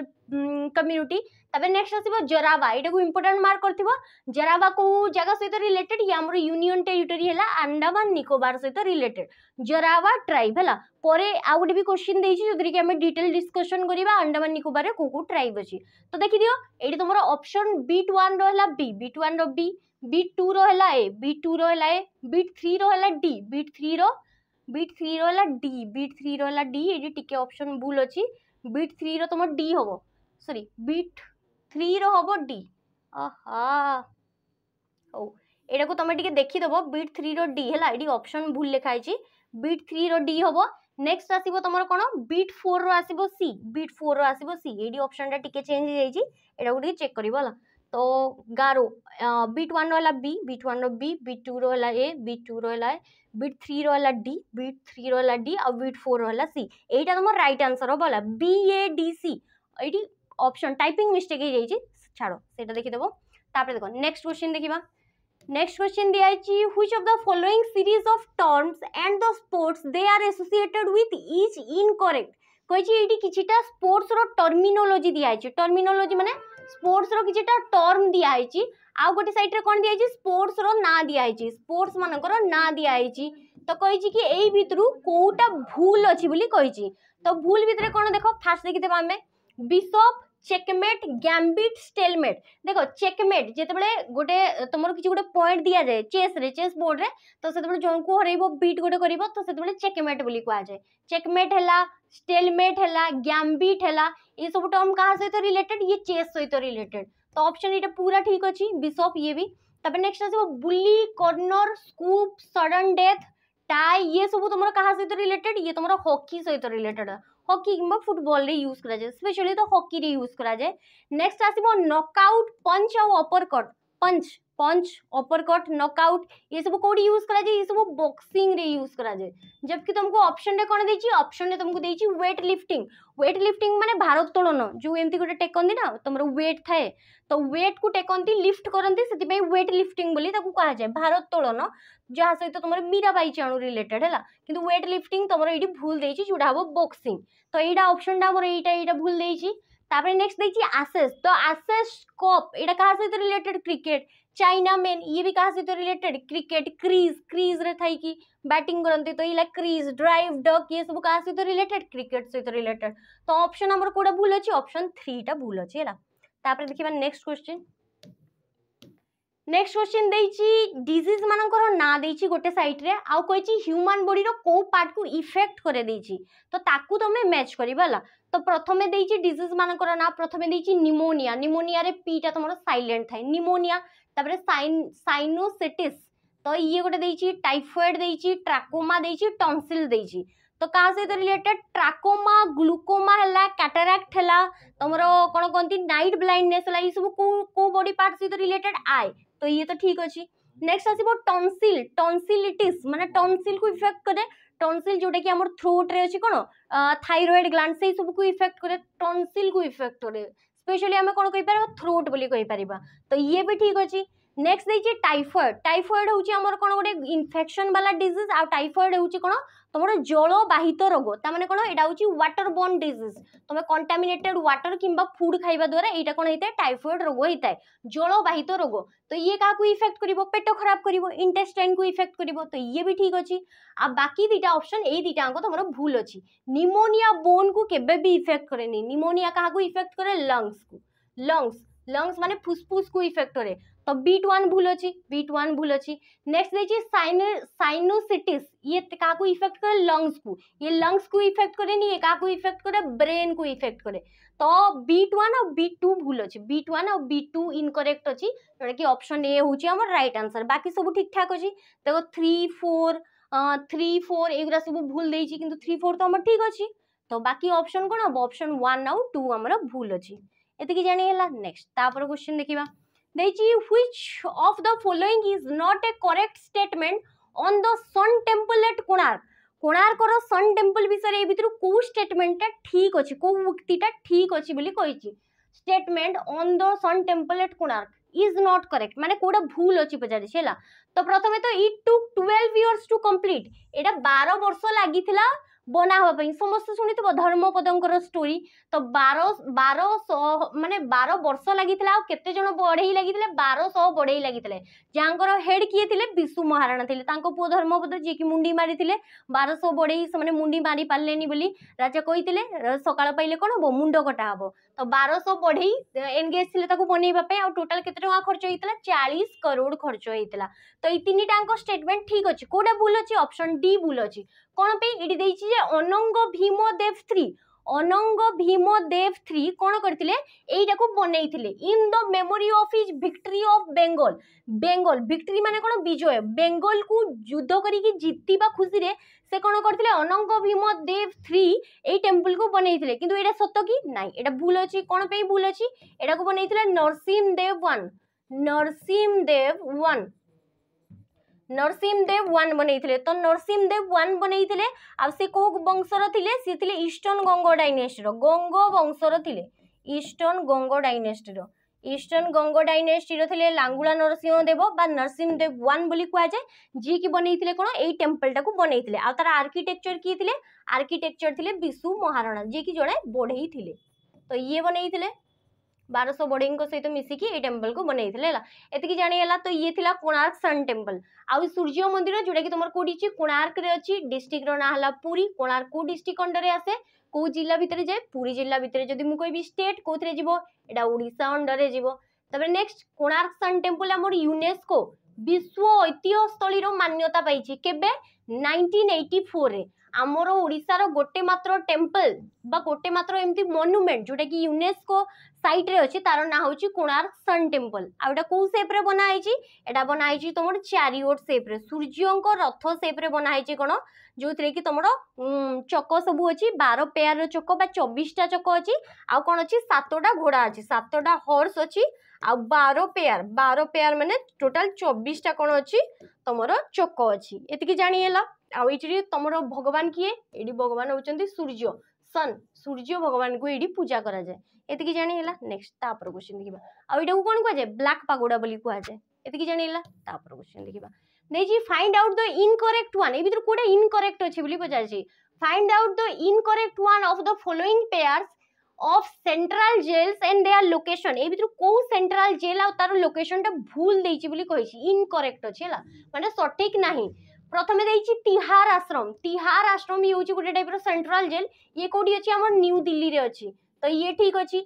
কমিউনিটি তাপরে নেক্সট আসব জরাবা এটাকে ইম্পর্টেন্ট মার্ক করব জরাবা কেউ জায়গা সহ রিলেটেড ইয়ে আমার ইউনিয়ন টেরিটোরি হল আন্ডামান নিকোবার সহ রিলেটেড জরাবা ট্রাইব হল পরে আউ গোটে বি কোশ্চিন দিয়েছি যদি কি আমি ডিটেল ডিসকসন করা আন্ডামান নিকোবারে কেউ কেউ ট্রাইব অছি তো দেখি দিও এইটি তোমার অপশন বিট ওয়ান রহলা বি বি টু ওয়ান র বি बीट टू रो है ए बीट टू रो है ए बीट थ्री रो है डी बीट थ्री रो बीट थ्री रो है डी बीट थ्री रो है डी ये टी ऑप्शन भूल अच्छी बीट थ्री रो तुम डी हम सरी बीट থ্রি হব ডি আহা হো এটাকে তুমি টিকে দেখিদেব বিট থ্রি ডি হল এটি অপশন ভুল লেখা হয়েছি বিট থ্রি ডি হব নেক্সট আসব তোমার কোণ বিট ফোর আসব সি বিট ফোর আসব সি এটি অপশনটা টিকে চেঞ্জ হয়ে যাই এটাকে টিকে চেক করব হল तो गारो बीट वन वाला B bit one B bit two वाला ए बीट टू वाला बीट थ्री वाला डी बीट थ्री वाला डी और बीट फोर वाला सी एटा तुम राइट आंसर हम बोला बी ए डी सी ये অপশন টাইপিং মিস্টেক হয়ে যাই ছাড়ো সেটা দেখে দেবো তারপরে দেখো নেক্সট কোশ্চিন দেখিবা নেক্সট কোশ্চিন দিয়া হয়েছি which of the following series of terms and the sports they are associated with each incorrect কইছি এইটি কিছুটা স্পোর্টসর টর্মিনোলোজি দিয়া হয়েছে টর্মিনোলোজি মানে স্পোর্টসর কিছুটা ଟର୍ମ ଦିଆହେଇଛି ଆଉ ଗୋଟେ ସାଇଡ଼୍ରେ କ'ଣ ଦିଆହେଇଛି ସ୍ପୋର୍ଟସର ନାଁ ଦିଆହେଇଛି ସ୍ପୋର୍ଟସମାନଙ୍କର ନାଁ ଦିଆହେଇଛି ତ କହିଛି କି ଏଇ ଭିତରୁ କେଉଁଟା ଭୁଲ ଅଛି ବୋଲି କହିଛି ତ ଭୁଲ ଭିତରେ କ'ଣ ଦେଖ ଫାର୍ଷ୍ଟ ଦେଖିଦେବା ଆମେ ବିଶପ୍ চেকমেট গ্যাম্বিট স্টেলমেট দেখো চেকমেট যেতবে গোটে তোমার কিছু গোটে পয়েন্ট দিয়া যায় চেসরে চেস বোর্ডরে তো সেতবে জনকু হরাইব বিট গোটে করিব তো সেতবে চেকমেট বলি কুয়া যায় চেকমেট হেলা स्टेलमेट है ग्याम्बिट है ये सब टर्म तो कहाँ सहित तो रिलेटेड ये चेस सहित रिलेटेड तो ऑप्शन तो ये पूरा ठीक अच्छे बिशप ये भी तब नेक्स्ट आस bully corner scoop sudden death tie ये सब तुम क्या सहित रिलेटेड ये तुम हकी सहित रिलेटेड हकी कि फुटबल यूज कराए स्पेशली तो हकी यूज कराए नेक्स्ट आसब नकआउट पंच आउ अपर कट पंच ପଞ୍ଚ ଅପରକଟ୍ ନକ୍ଆଉଟ୍ ଏସବୁ କେଉଁଠି ୟୁଜ୍ କରାଯାଏ ଏସବୁ ବକ୍ସିଂରେ ୟୁଜ୍ କରାଯାଏ ଜବକି ତୁମକୁ ଅପସନ୍ରେ କ'ଣ ଦେଇଛି ଅପସନ୍ରେ ତୁମକୁ ଦେଇଛି ୱେଟ୍ ଲିଫ୍ଟିଂ ୱେଟ୍ ଲିଫ୍ଟିଂ ମାନେ ଭାରୋତ୍ତୋଳନ ଯେଉଁ ଏମିତି ଗୋଟେ ଟେକନ୍ତି ନା ତୁମର ୱେଟ୍ ଥାଏ ତ ୱେଟ୍କୁ ଟେକନ୍ତି ଲିଫ୍ଟ କରନ୍ତି ସେଥିପାଇଁ ୱେଟ୍ ଲିଫ୍ଟିଂ ବୋଲି ତାକୁ କୁହାଯାଏ ଭାରୋତ୍ତୋଳନ ଯାହା ସହିତ ତୁମର ମୀରାବାଇ ଚାଣୁ ରିଲେଟେଡ୍ ହେଲା କିନ୍ତୁ ୱେଟ୍ ଲିଫ୍ଟିଂ ତୁମର ଏଇଠି ଭୁଲ ଦେଇଛି ଯେଉଁଟା ହେବ ବକ୍ସିଂ ତ ଏଇଟା ଅପସନ୍ଟା ଆମର ଏଇଟା ଏଇଟା ଭୁଲ ଦେଇଛି তারপরে নেক্সট देखिए আসেস তো আসেস স্কোপ এটা কাহা সহিত রিলেটেড ক্রিকেট চাইনা মেন ইয়ে বি কাহা সহিত রিলেটেড ক্রিকেট ক্রিজ ক্রিজ রে থাইকি ব্যাটিং করতে তো ইলা ক্রিজ ড্রাইভ ডক ইয়ে সব কাহা সহিত রিলেটেড ক্রিকেট সহিত রিলেটেড তো অপশন আমার কোটা ভুল আছে অপশন থ্রিটা ভুল আছে হলা তারপরে দেখিবা নেক্সট কোশ্চেন নেক্সট କ୍ୱେଶ୍ଚିନ୍ ଦେଇଛି ଡିଜିଜ୍ ମାନଙ୍କର ନାଁ ଦେଇଛି ଗୋଟେ ସାଇଟ୍ରେ ଆଉ କହିଛି ହ୍ୟୁମାନ୍ ବଡ଼ିର କେଉଁ ପାର୍ଟକୁ ଇଫେକ୍ଟ କରିଦେଇଛି ତ ତାକୁ ତୁମେ ମ୍ୟାଚ୍ କରିବ ହେଲା ତ ପ୍ରଥମେ ଦେଇଛି ଡିଜିଜ୍ ମାନଙ୍କର ନାଁ ପ୍ରଥମେ ଦେଇଛି ନିମୋନିଆ ନିମୋନିଆରେ ପିଟା ତୁମର ସାଇଲେଣ୍ଟ ଥାଏ ନିମୋନିଆ ତାପରେ ସାଇନୋସିଟିସ୍ ତ ଇଏ ଗୋଟେ ଦେଇଛି ଟାଇଫଏଡ୍ ଦେଇଛି ଟ୍ରାକୋମା ଦେଇଛି ଟନ୍ସିଲ୍ ଦେଇଛି ତ କାହା ସହିତ ରିଲେଟେଡ୍ ଟ୍ରାକୋମା ଗ୍ଲୁକୋମା ହେଲା କ୍ୟାଟାରାକ୍ଟ ହେଲା ତୁମର କ'ଣ କହନ୍ତି ନାଇଟ୍ ବ୍ଲାଇଣ୍ଡନେସ୍ ହେଲା ଏଇସବୁ କେଉଁ କେଉଁ ବଡି ପାର୍ଟ ସହିତ ରିଲେଟେଡ୍ ଆଏ तो ये तो ठीक अच्छी नेक्स्ट आसो टनसिल टनसिलिटिस मानते टनसिल को इफेक्ट करे টনসিল যেটাকি আমার থ্রোট্রে অছি কোন থাইরয়েড গ্ল্যান্ড সেই সবুকু ইফেক্ট করে টনসিল কু ইফেক্ট করে স্পেশালি আমি কোন কই পারিবা থ্রোট বলি কই পারিবা তো ইয়ে বি ঠিক অছি নেক্সট দেইছি টাইফয়েড টাইফয়েড হচ্ছে আমার কোণ গোটে ইনফেকশন বালা ডিজিজ আর টাইফয়েড হচ্ছে কোণ তোমার জলবাহিত রোগ তার মানে কোণ এটা হচ্ছে ওয়াটার বর্ন ডিজিজ তুমি কন্টামিনেটেড ওয়াটার কিংবা ফুড খাইবা দ্বারা এইটা কোণ হয়ে টাইফয়েড রোগ হয়ে জলবাহিত রোগ তো ইয়ে কাহু ইফেক্ট করব পেট খারাপ করব ইন্টেস্টাইন কু ইফেক্ট করব তো ইয়ে বি ঠিক অছি আর বাকি দুইটা অপশন এই দুইটা আঙ্ক তোমার ভুল অছি নিমোনিয়া বোন কু কেবে বি ইফেক্ট করেনি নিমোনিয়া কাহু ইফেক্ট করে লংস কু লংস ଲଙ୍ଗସ୍ ମାନେ ଫୁସ୍ଫୁସ୍କୁ ଇଫେକ୍ଟ କରେ ତ ବିଟ୍ ୱାନ୍ ଭୁଲ ଅଛି ବିଟ୍ ୱାନ୍ ଭୁଲ ଅଛି ନେକ୍ସଟ ଦେଇଛି ସାଇନୋସିଟିସ୍ ଇଏ କାହାକୁ ଇଫେକ୍ଟ କରେ ଲଙ୍ଗସ୍କୁ ଇଏ ଲଙ୍ଗସ୍କୁ ଇଫେକ୍ଟ କରେନି ଇଏ କାହାକୁ ଇଫେକ୍ଟ କରେ ବ୍ରେନ୍କୁ ଇଫେକ୍ଟ କରେ ତ ବିଟ୍ ୱାନ୍ ଆଉ ବିଟ୍ ଟୁ ଭୁଲ ଅଛି ବିଟ୍ ୱାନ୍ ଆଉ ବିଟ୍ ଟୁ ଇନକରେକ୍ଟ ଅଛି ଯେଉଁଟାକି ଅପସନ୍ ଏ ହେଉଛି ଆମର ରାଇଟ୍ ଆନ୍ସର୍ ବାକି ସବୁ ଠିକ୍ଠାକ୍ ଅଛି ଦେଖ ଥ୍ରୀ ଫୋର୍ ଥ୍ରୀ ଫୋର୍ ଏଗୁଡ଼ା ସବୁ ଭୁଲ ଦେଇଛି କିନ୍ତୁ ଥ୍ରୀ ଫୋର୍ ତ ଆମର ଠିକ୍ ଅଛି ତ ବାକି ଅପସନ୍ କ'ଣ ହେବ ଅପସନ୍ ୱାନ୍ ଆଉ ଟୁ ଆମର ଭୁଲ ଅଛି ଏତିକି ଜାଣିହେଲା ନେକ୍ସଟ ତାପରେ କ୍ୱେଶ୍ଚିନ୍ ଦେଖିବା ଦେଇଛି which of the following is not a correct statement on the sun temple at Konark କୋଣାର୍କର ସନ୍ ଟେମ୍ପଲ୍ ବିଷୟରେ ଏ ଭିତରୁ କେଉଁ ଷ୍ଟେଟମେଣ୍ଟଟା ଠିକ୍ ଅଛି କେଉଁ ଉକ୍ତିଟା ଠିକ୍ ଅଛି ବୋଲି କହିଛି statement on the sun temple at Konark is not correct মানে কোটা ভুল অছি পচারিছে হেলা তো প্রথমে তো it took twelve years to complete এটা বার বর্ষ লাগিলা ବନା ହେବା ପାଇଁ ସମସ୍ତେ ଶୁଣିଥିବ ଧର୍ମପଦଙ୍କର ଷ୍ଟୋରି ତ ବାର ବାରଶହ ମାନେ ବାର ବର୍ଷ ଲାଗିଥିଲା ଆଉ କେତେ ଜଣ ବଢ଼େଇ ଲାଗିଥିଲେ ବାରଶହ ବଢ଼େଇ ଲାଗିଥିଲେ ଯାହାଙ୍କର ହେଡ୍ କିଏ ଥିଲେ ବିଶୁ ମହାରାଣା ଥିଲେ ତାଙ୍କ ପୁଅ ଧର୍ମପଦ ଯିଏକି ମୁଣ୍ଡି ମାରିଥିଲେ ବାରଶହ ବଢ଼େଇ ସେମାନେ ମୁଣ୍ଡି ମାରି ପାରିଲେନି ବୋଲି ରାଜା କହିଥିଲେ ସକାଳ ପାଇଲେ କ'ଣ ହେବ ମୁଣ୍ଡ କଟା ହେବ ତ ବାରଶହ ବଢ଼େଇ ଏନଗେଜ୍ ଥିଲେ ତାକୁ ବନେଇବା ପାଇଁ ଆଉ ଟୋଟାଲ୍ କେତେ ଟଙ୍କା ଖର୍ଚ୍ଚ ହେଇଥିଲା ଚାଳିଶ କରୋଡ଼ ଖର୍ଚ୍ଚ ହେଇଥିଲା ତ ଏଇ ତିନିଟାଙ୍କ ଷ୍ଟେଟମେଣ୍ଟ ଠିକ୍ ଅଛି କେଉଁଟା ଭୁଲ ଅଛି ଅପସନ୍ ଡି ଭୁଲ ଅଛି କ'ଣ ପାଇଁ ଏଇଠି ଦେଇଛି ଯେ ଅନଙ୍ଗ ଭୀମ ଦେବ ଥ୍ରୀ ଅନଙ୍ଗ ଭୀମ ଦେବ ଥ୍ରୀ କ'ଣ କରିଥିଲେ ଏଇଟାକୁ ବନେଇଥିଲେ in the memory of his victory of Bengal Bengal victory ମାନେ କ'ଣ ବିଜୟ ବେଙ୍ଗଲକୁ ଯୁଦ୍ଧ କରିକି ଜିତିବା ଖୁସିରେ ସେ କ'ଣ କରିଥିଲେ ଅନଙ୍ଗ ଭୀମ ଦେବ ଥ୍ରୀ ଏଇ ଟେମ୍ପଲକୁ ବନେଇଥିଲେ କିନ୍ତୁ ଏଇଟା ସତ କି ନାହିଁ ଏଇଟା ଭୁଲ ଅଛି କ'ଣ ପାଇଁ ଭୁଲ ଅଛି ଏଇଟାକୁ ବନେଇଥିଲେ Narasimha Deva one Narasimha Deva one Narasimha Deva one বনাইলে তো নরসিম দেব ওয়ান বনাইলে আসে কেউ বংশর লে সি লে ইষ্টর্ন গঙ্গ ডাইনেস্টির গঙ্গ বংশর লে ইষ্টর্ন গঙ্গ ডাইনেস্টির ইষ্টর্ন গঙ্গ ডাইনেস্টির লে লাঙ্গুলা নরসিংহ দেব বা নরসিম দেব ওয়ান বলে কুযায় যি কি বনাইলে কোণ এই টেম্পলটা বনাইলে আার আর্কিটেকচর কি লে আর্কিটেকচর লে বিশু মহারণা যি কি জনে বঢ়াই লে তো ইয়ে বনাইলে ବାରଶହ ବଢ଼େଇଙ୍କ ସହିତ ମିଶିକି ଏଇ ଟେମ୍ପଲକୁ ବନେଇଥିଲେ ହେଲା ଏତିକି ଜାଣିଗଲା ତ ଇଏ ଥିଲା କୋଣାର୍କ ସନ୍ ଟେମ୍ପଲ ଆଉ ସୂର୍ଯ୍ୟ ମନ୍ଦିର ଯେଉଁଟାକି ତମର କେଉଁଠି ଅଛି କୋଣାର୍କରେ ଅଛି ଡିଷ୍ଟ୍ରିକ୍ଟର ନାଁ ହେଲା ପୁରୀ କୋଣାର୍କ କେଉଁ ଡିଷ୍ଟ୍ରିକ୍ଟ ଅଣ୍ଡରରେ ଆସେ କେଉଁ ଜିଲ୍ଲା ଭିତରେ ଯାଏ ପୁରୀ ଜିଲ୍ଲା ଭିତରେ ଯଦି ମୁଁ କହିବି ଷ୍ଟେଟ୍ କେଉଁଥିରେ ଯିବ ଏଇଟା ଓଡ଼ିଶା ଅଣ୍ଡରରେ ଯିବ ତାପରେ ନେକ୍ସଟ କୋଣାର୍କ ସନ୍ ଟେମ୍ପଲ ଆମର ୟୁନେସ୍କୋ ବିଶ୍ୱ ଐତିହ୍ୟସ୍ଥଳୀର ମାନ୍ୟତା ପାଇଛି କେବେ ନାଇନଟିନ୍ ଏଇଟି ଫୋର୍ରେ ଆମର ଓଡ଼ିଶାର ଗୋଟେ ମାତ୍ର ଟେମ୍ପଲ୍ ବା ଗୋଟେ ମାତ୍ର ଏମିତି ମନ୍ୟୁମେଣ୍ଟ ଯେଉଁଟାକି ୟୁନେସ୍କୋ ସାଇଟ୍ରେ ଅଛି ତାର ନାଁ ହେଉଛି କୋଣାର୍କ ସନ୍ ଟେମ୍ପଲ୍ ଆଉ ଏଇଟା କେଉଁ ସେପ୍ରେ ବନା ହେଇଛି ଏଇଟା ବନା ହେଇଛି ତୁମର ଚାରିଓଟ ସେପ୍ରେ ସୂର୍ଯ୍ୟଙ୍କ ରଥ ସେପ୍ରେ ବନା ହେଇଛି କ'ଣ ଯେଉଁଥିରେ କି ତୁମର ଚକ ସବୁ ଅଛି ବାର ପେୟାରର ଚକ ବା ଚବିଶଟା ଚକ ଅଛି ଆଉ କ'ଣ ଅଛି ସାତଟା ଘୋଡ଼ା ଅଛି ସାତଟା ହର୍ସ ଅଛି ଆଉ ବାର ପେୟାର ବାର ପେୟାର ମାନେ ଟୋଟାଲ ଚବିଶଟା କ'ଣ ଅଛି ତୁମର ଚକ ଅଛି ଏତିକି ଜାଣିହେଲା ଆଉ ଏଇଠି ତମର ଭଗବାନ କିଏ ଏଇଠି ଭଗବାନ ହେଉଛନ୍ତି ସୂର୍ଯ୍ୟ ସନ୍ ସୂର୍ଯ୍ୟ ଭଗବାନଙ୍କୁ ଏଇଠି ପୂଜା କରାଯାଏ ଏତିକି ଜାଣି ହେଲା ନେକ୍ସଟ ତାପରେ କ୍ୱେଶ୍ଚିନ୍ ଦେଖିବା ଆଉ ଏଇଟାକୁ କ'ଣ କୁହାଯାଏ ବ୍ଲାକ୍ ପାଗୋଡ଼ା ବୋଲି କୁହାଯାଏ ଏତିକି ଜାଣି ହେଲା ତାପରେ କ୍ୱେଶ୍ଚିନ୍ ଦେଖିବା ନେଇଛି find out the incorrect one ଏଇ ଭିତରୁ କେଉଁଟା ଇନକରେକ୍ଟ ଅଛି ବୋଲି ପଚାରିଛି find out the incorrect one of the following pairs of central jails and their location এই ভিতর কেউ সেন্ট্রাল জেল আর তার লোকেশনটা ভুল দিয়েছি বলে কইছি ইনকরেক্ট অছে হলা মানে সঠিক নাহি প্রথমে দেইছি তিহার আশ্রম তিহার আশ্রম ইয়ে হচ্ছে গোটে টাইপর সেন্ট্রাল জেল ইয়ে কোটি অছি আমার নিউ দিল্লিরে অছি তো ইয়ে ঠিক অছি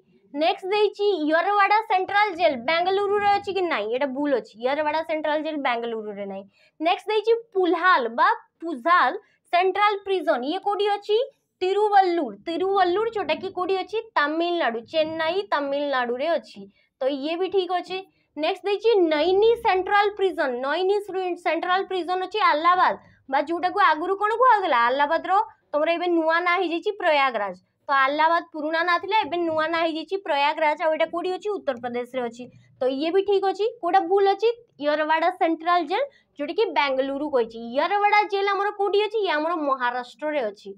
নেক্সট দেইছি ইয়রওয়াড়া সেন্ট্রাল জেল বেঙ্গালুরুরে অছি কি নাই এটা ভুল অছি ইয়রওয়াড়া সেন্ট্রাল জেল বেঙ্গালুরুরে নাই নেক্সট দেইছি পুলহাল বা পুজাল সেন্ট্রাল প্রিজন ইয়ে কোটি অছি তিরুবল্লুর তিরুবল্লুর যেটা কি কোটি অছি তামিলনাড়ু চেন্নাই তামিলনাড়ুরে অছি তো ইয়ে বি ঠিক অছি নেক্সট দিয়েছি Naini central prison Naini central prison অছি আল্লাবাদ বা যেটাকে আগর কোণ কুহলা আল্লাবাদর তোমার এবে নূয়া না হয়ে যাই প্রয়াগরাজ তো আল্লাবাদ পুরোনা না লা এবে নূয়া না হয়ে যাই প্রয়াগরাজ আইটা কোটি অছি উত্তরপ্রদেশে অছি তো ইয়ে বি ঠিক অছি কোটা ভুল অছি ইয়রওয়াড়া সেন্ট্রাল জেল যেটা কি বেঙ্গালুরু কইছি ইয়রওয়াড়া জেল আমার কোটি অছি ইয়ে আমার মহারাষ্ট্রের অছি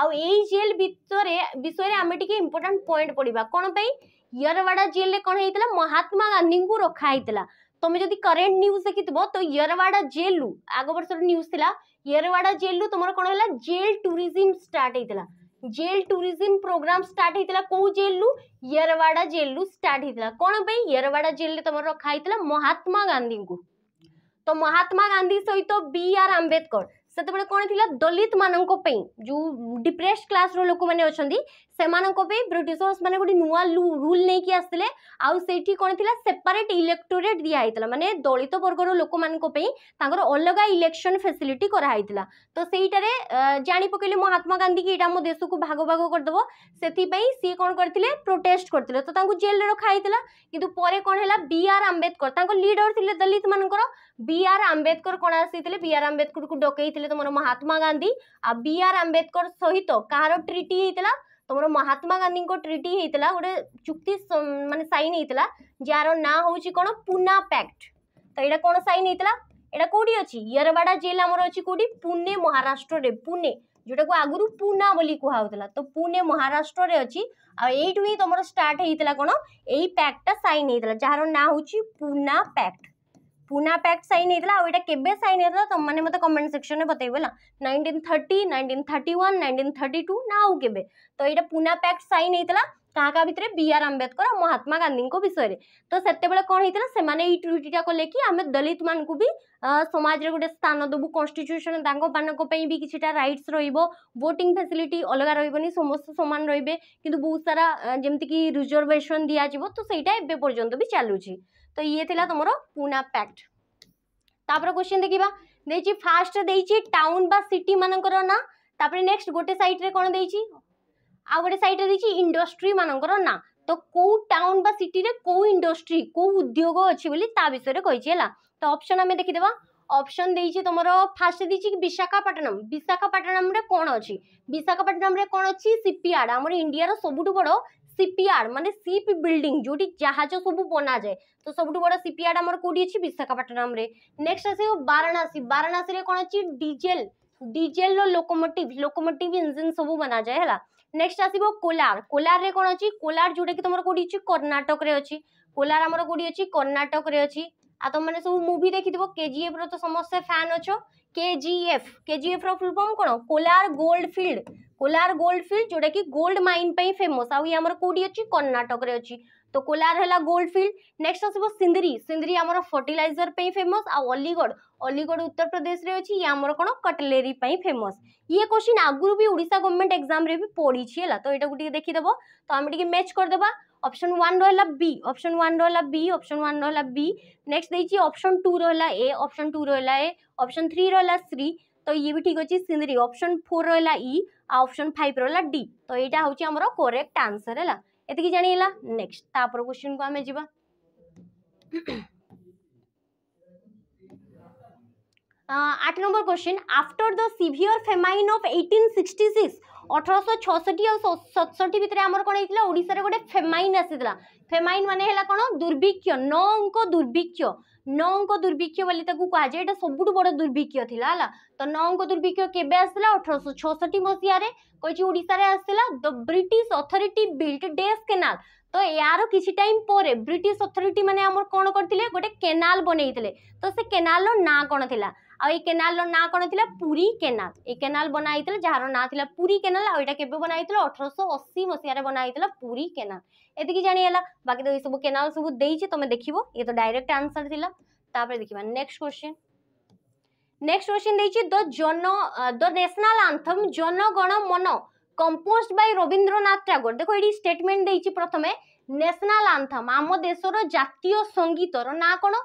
আউ এই জেল ভিতরে বিষয়ে আমি টিকে ইম্পর্টান্ট পয়েন্ট পড়া কোণ পাই ୟରୱାଡ଼ା ଜେଲ୍ରେ କ'ଣ ହେଇଥିଲା ମହାତ୍ମା ଗାନ୍ଧୀଙ୍କୁ ରଖାହେଇଥିଲା ତମେ ଯଦି କରେଣ୍ଟ ନ୍ୟୁଜ୍ ଦେଖିଥିବ ତ ୟରୱାଡ଼ା ଜେଲ୍ରୁ ଆଗ ବର୍ଷର ନ୍ୟୁଜ୍ ଥିଲା ୟରୱାଡ଼ା ଜେଲ୍ରୁ ତୁମର କ'ଣ ହେଲା ଜେଲ୍ ଟୁରିଜିମ୍ ଷ୍ଟାର୍ଟ ହେଇଥିଲା ଜେଲ୍ ଟୁରିଜିମ୍ ପ୍ରୋଗ୍ରାମ୍ ଷ୍ଟାର୍ଟ ହେଇଥିଲା କେଉଁ ଜେଲ୍ରୁ ୟରୱାଡ଼ା ଜେଲ୍ରୁ ଷ୍ଟାର୍ଟ ହେଇଥିଲା କ'ଣ ପାଇଁ ୟରୱାଡ଼ା ଜେଲ୍ରେ ତୁମର ରଖାହେଇଥିଲା ମହାତ୍ମା ଗାନ୍ଧୀଙ୍କୁ ତ ମହାତ୍ମା ଗାନ୍ଧୀ ସହିତ ବି ଆର୍ ଆମ୍ବେଦକର ସେତେବେଳେ କ'ଣ ଥିଲା ଦଲିତମାନଙ୍କ ପାଇଁ ଯେଉଁ ଡିପ୍ରେସ୍ କ୍ଲାସ୍ର ଲୋକମାନେ ଅଛନ୍ତି ସେମାନଙ୍କ ପାଇଁ ବ୍ରିଟିଶର୍ସ ମାନେ ଗୋଟେ ନୂଆ ରୁଲ୍ ନେଇକି ଆସିଥିଲେ ଆଉ ସେଇଠି କ'ଣ ଥିଲା ସେପାରେଟ୍ ଇଲେକ୍ଟୋରେଟ୍ ଦିଆହେଇଥିଲା ମାନେ ଦଳିତ ବର୍ଗର ଲୋକମାନଙ୍କ ପାଇଁ ତାଙ୍କର ଅଲଗା ଇଲେକ୍ସନ୍ ଫେସିଲିଟି କରାହେଇଥିଲା ତ ସେଇଟାରେ ଜାଣି ପକେଇଲେ ମହାତ୍ମା ଗାନ୍ଧୀ କି ଏଇଟା ଆମ ଦେଶକୁ ଭାଗ ଭାଗ କରିଦେବ ସେଥିପାଇଁ ସିଏ କ'ଣ କରିଥିଲେ ପ୍ରୋଟେଷ୍ଟ କରିଥିଲେ ତ ତାଙ୍କୁ ଜେଲ୍ରେ ରଖା ହେଇଥିଲା କିନ୍ତୁ ପରେ କ'ଣ ହେଲା ବି ଆର୍ ଆମ୍ବେଦକର ତାଙ୍କ ଲିଡ଼ର୍ ଥିଲେ ଦଲିତମାନଙ୍କର ବି ଆର୍ ଆମ୍ବେଦକର କ'ଣ ଆସିଥିଲେ ବି ଆର୍ ଆମ୍ବେଦକରକୁ ଡକେଇଥିଲେ ତୁମର ମହାତ୍ମା ଗାନ୍ଧୀ ଆଉ ବି ଆର୍ ଆମ୍ବେଦକର ସହିତ କାହାର ଟ୍ରିଟି ହେଇଥିଲା তোমার ମହାତ୍ମା ଗାନ୍ଧୀଙ୍କ ଟ୍ରିଟି ହେଇଥିଲା ଗୋଟେ ଚୁକ୍ତି ମାନେ ସାଇନ୍ ହେଇଥିଲା ଯାହାର ନାଁ ହେଉଛି କ'ଣ ପୁନା ପ୍ୟାକ୍ଟ ତ ଏଇଟା କ'ଣ ସାଇନ୍ ହେଇଥିଲା ଏଇଟା କେଉଁଠି ଅଛି ୟରବାଡ଼ା ଜେଲ୍ ଆମର ଅଛି କେଉଁଠି ପୁନେ ମହାରାଷ୍ଟ୍ରରେ ପୁନେ ଯେଉଁଟାକୁ ଆଗରୁ ପୁନା ବୋଲି କୁହାହେଉଥିଲା ତ ପୁନେ ମହାରାଷ୍ଟ୍ରରେ ଅଛି ଆଉ ଏଇଠୁ ହିଁ ତୁମର ଷ୍ଟାର୍ଟ ହେଇଥିଲା କ'ଣ ଏଇ ପ୍ୟାକ୍ଟଟା ସାଇନ୍ ହେଇଥିଲା ଯାହାର ନାଁ ହେଉଛି Poona pact Poona pact sign হয়েছিল আর এটা কেবে সাইন হয়েছিল তোমাদের মতো কমেন্ট সেকশনে বতাইব হল nineteen thirty nineteen thirty one nineteen thirty two না আউ কেবে তো এটা পুনা প্যাক্ট সাইন হয়েছিল কাহা কাহা ভিতরে বি আর আম্বেদকর আর মহাত্মা গান্ধী বিষয়ে তো সেতবে কম হয়েছিল সে এই ট্রিটিটা কলে কি আমি দলিত মানুষ বি সমাজের গোটে স্থান দেবু কনস্টিট্যুশন তাঁপাই বি কিছুটা রাইটস রহব ভোটিং ফ্যাসিলিটি অলগা রহবনি সমস্ত সমান রহবে কিন্তু বহু সারা যেমিকি রিজর্ভেসন দিয়া যাব তো সেইটা এবে পর্যন্ত বি চালুছি ତ ଇଏ ଥିଲା ତୁମର ପୁନା ପ୍ୟାକ୍ଟ ତାପରେ କ୍ୱେଶ୍ଚିନ୍ ଦେଖିବା ଦେଇଛି ଫାଷ୍ଟ ଦେଇଛି ଟାଉନ୍ ବା ସିଟି ମାନଙ୍କର ନାଁ ତାପରେ ନେକ୍ସଟ ଗୋଟେ ସାଇଡ଼ରେ କ'ଣ ଦେଇଛି ଆଉ ଗୋଟେ ସାଇଡ଼ରେ ଦେଇଛି ଇଣ୍ଡଷ୍ଟ୍ରି ମାନଙ୍କର ନାଁ ତ କେଉଁ ଟାଉନ୍ ବା ସିଟିରେ କେଉଁ ଇଣ୍ଡଷ୍ଟ୍ରି କେଉଁ ଉଦ୍ୟୋଗ ଅଛି ବୋଲି ତା ବିଷୟରେ କହିଛି ହେଲା ତ ଅପସନ୍ ଆମେ ଦେଖିଦେବା অপশন দিয়েছি তোমার ফার্স্ট দিয়েছি বিশাখাপাট্টনম বিশাখাপাট্টনমরে কোণ অছি বিশাখাপাট্টনমরে কোণ অছি সিপিয়ার্ড আমার ইন্ডিয়ার সবুঠু বড় ସିପିଆର୍ ମାନେ ସିପ୍ ବିଲ୍ଡିଂ ଯେଉଁଠି ଜାହାଜ ସବୁ ବନାଯାଏ ତ ସବୁଠୁ ବଡ଼ ସିପିଆର୍ଡ଼ ଆମର କେଉଁଠି ଅଛି ବିଶାଖାପାଟଣାମରେ ନେକ୍ସଟ ଆସିବ ବାରାଣାସୀ ବାରାଣାସୀରେ କ'ଣ ଅଛି ଡିଜେଲ ଡିଜେଲର ଲୋକୋମୋଟିଭ୍ ଲୋକୋମୋଟିଭ୍ ଇଞ୍ଜିନ୍ ସବୁ ବନାଯାଏ ହେଲା ନେକ୍ସଟ ଆସିବ କୋଲାର କୋଲାରରେ କ'ଣ ଅଛି କୋଲାର ଯେଉଁଟାକି ତୁମର କେଉଁଠି ଅଛି କର୍ଣ୍ଣାଟକରେ ଅଛି କୋଲାର ଆମର କେଉଁଠି ଅଛି କର୍ଣ୍ଣାଟକରେ ଅଛି ଆଉ ତୁମମାନେ ସବୁ ମୁଭି ଦେଖିଥିବ କେଜିଏଫ୍ର ତ ସମସ୍ତେ ଫ୍ୟାନ୍ ଅଛ केजीएफ केजीएफ ର ଫୁଲ୍ ଫର୍ମ କ'ଣ Kolar gold field Kolar gold field ଯେଉଁଟାକି ଗୋଲ୍ଡ ମାଇନ୍ ପାଇଁ ଫେମସ୍ ଆଉ ଇଏ ଆମର କେଉଁଠି ଅଛି କର୍ଣ୍ଣାଟକରେ ଅଛି ତ କୋଲାର ହେଲା ଗୋଲ୍ଡ ଫିଲ୍ଡ ନେକ୍ସଟ ଆସିବ ସିନ୍ଦରି ସିନ୍ଦରି ଆମର ଫର୍ଟିଲାଇଜର ପାଇଁ ଫେମସ୍ ଆଉ ଅଲିଗଡ଼ ଅଲିଗଡ଼ ଉତ୍ତରପ୍ରଦେଶରେ ଅଛି ଇଏ ଆମର କ'ଣ କଟଲେରୀ ପାଇଁ ଫେମସ୍ ଇଏ କୋଶ୍ଚିନ୍ ଆଗରୁ ବି ଓଡ଼ିଶା ଗଭର୍ଣ୍ଣମେଣ୍ଟ ଏକ୍ଜାମ୍ରେ ବି ପଡ଼ିଛି ହେଲା ତ ଏଇଟାକୁ ଟିକେ ଦେଖିଦେବ ତ ଆମେ ଟିକେ ମ୍ୟାଚ୍ କରିଦେବା অপশন ওয়ান রহলা বি অপশন ওয়ান রহলা বি অপশন ওয়ান রহলা বি নেক্সট দিয়েছি অপশন টু রহলা এ অপশন টু রহলা এ ଅପସନ୍ ଥ୍ରୀ ରହିଲା ଶ୍ରୀ ତ ଇଏ ବି ଠିକ୍ ଅଛି ସିନ୍ଦରି ଅପସନ୍ ଫୋର୍ ରହିଲା ଇ ଆଉ ଅପସନ୍ ଫାଇଭ୍ ରହିଲା ଡି ତ ଏଇଟା ହେଉଛି ଆମର କରେକ୍ଟ ଆନ୍ସର୍ ହେଲା ଏତିକି ଜାଣିହେଲା ନେକ୍ସଟ ତାପର କ୍ୱେଶ୍ଚିନ୍କୁ ଆମେ ଯିବା আট নম্বর question after the severe famine of eighteen sixty six অঠরশ ছষট্টি আউ সতষট্টি ভিতরে আমার কোণ হয়েছিল ওড়শার গোটে ফেমাইন আসিলা ফেমাইন মানে হল কোণ দুর্ভিক্ষ ন অঙ্ক দুর্ভিক্ষ ন অঙ্ক দুর্ভিক্ষ বলে তাকে কুহযায় এটা সবুঠু বড় দুর্ভিক্ষ লা হল তো ন অঙ্ক দুর্ভিক্ষ কেবে আসলা অঠরশ ছষট্টি মশিয়ারে কইছি ওড়শার আসলা the British authority built this canal তো এর কিছু টাইম পরে ব্রিটিশ অথরিটি মানে আমার কোণ করে গোটে কেনাল বনাইলে তো সে কেনালর না কোণ লা ଆଉ ଏଇ କେନାଲର ନାଁ କ'ଣ ଥିଲା ପୁରୀ କେନାଲ ଏଇ କେନାଲ ବନା ହେଇଥିଲା ଯାହାର ନାଁ ଥିଲା ପୁରୀ କେନାଲ ଆଉ ଏଇଟା କେବେ ବନା ହେଇଥିଲା ଅଠରଶହ ଅଶୀ ମସିହାରେ ବନା ହେଇଥିଲା ପୁରୀ କେନାଲ ଏତିକି ଜାଣିହେଲା ବାକି ତ ଏଇସବୁ କେନାଲ ସବୁ ଦେଇଛି ତମେ ଦେଖିବ ଇଏ ତ ଡାଇରେକ୍ଟ ଆନ୍ସର ଥିଲା ତାପରେ ଦେଖିବା ନେକ୍ସଟ କ୍ୱେଶ୍ଚିନ୍ নেক্সট কোশ্চিন দিয়েছি দ জন দ ন্যাশনাল আন্থম জনগণ মন কম্পোজ বাই রবীন্দ্রনাথ ঠাকুর দেখো এটি স্টেটমেন্ট দিয়েছি প্রথমে ন্যাশনাল আন্থম আম দেশর জাতীয় সঙ্গীতর না কোণ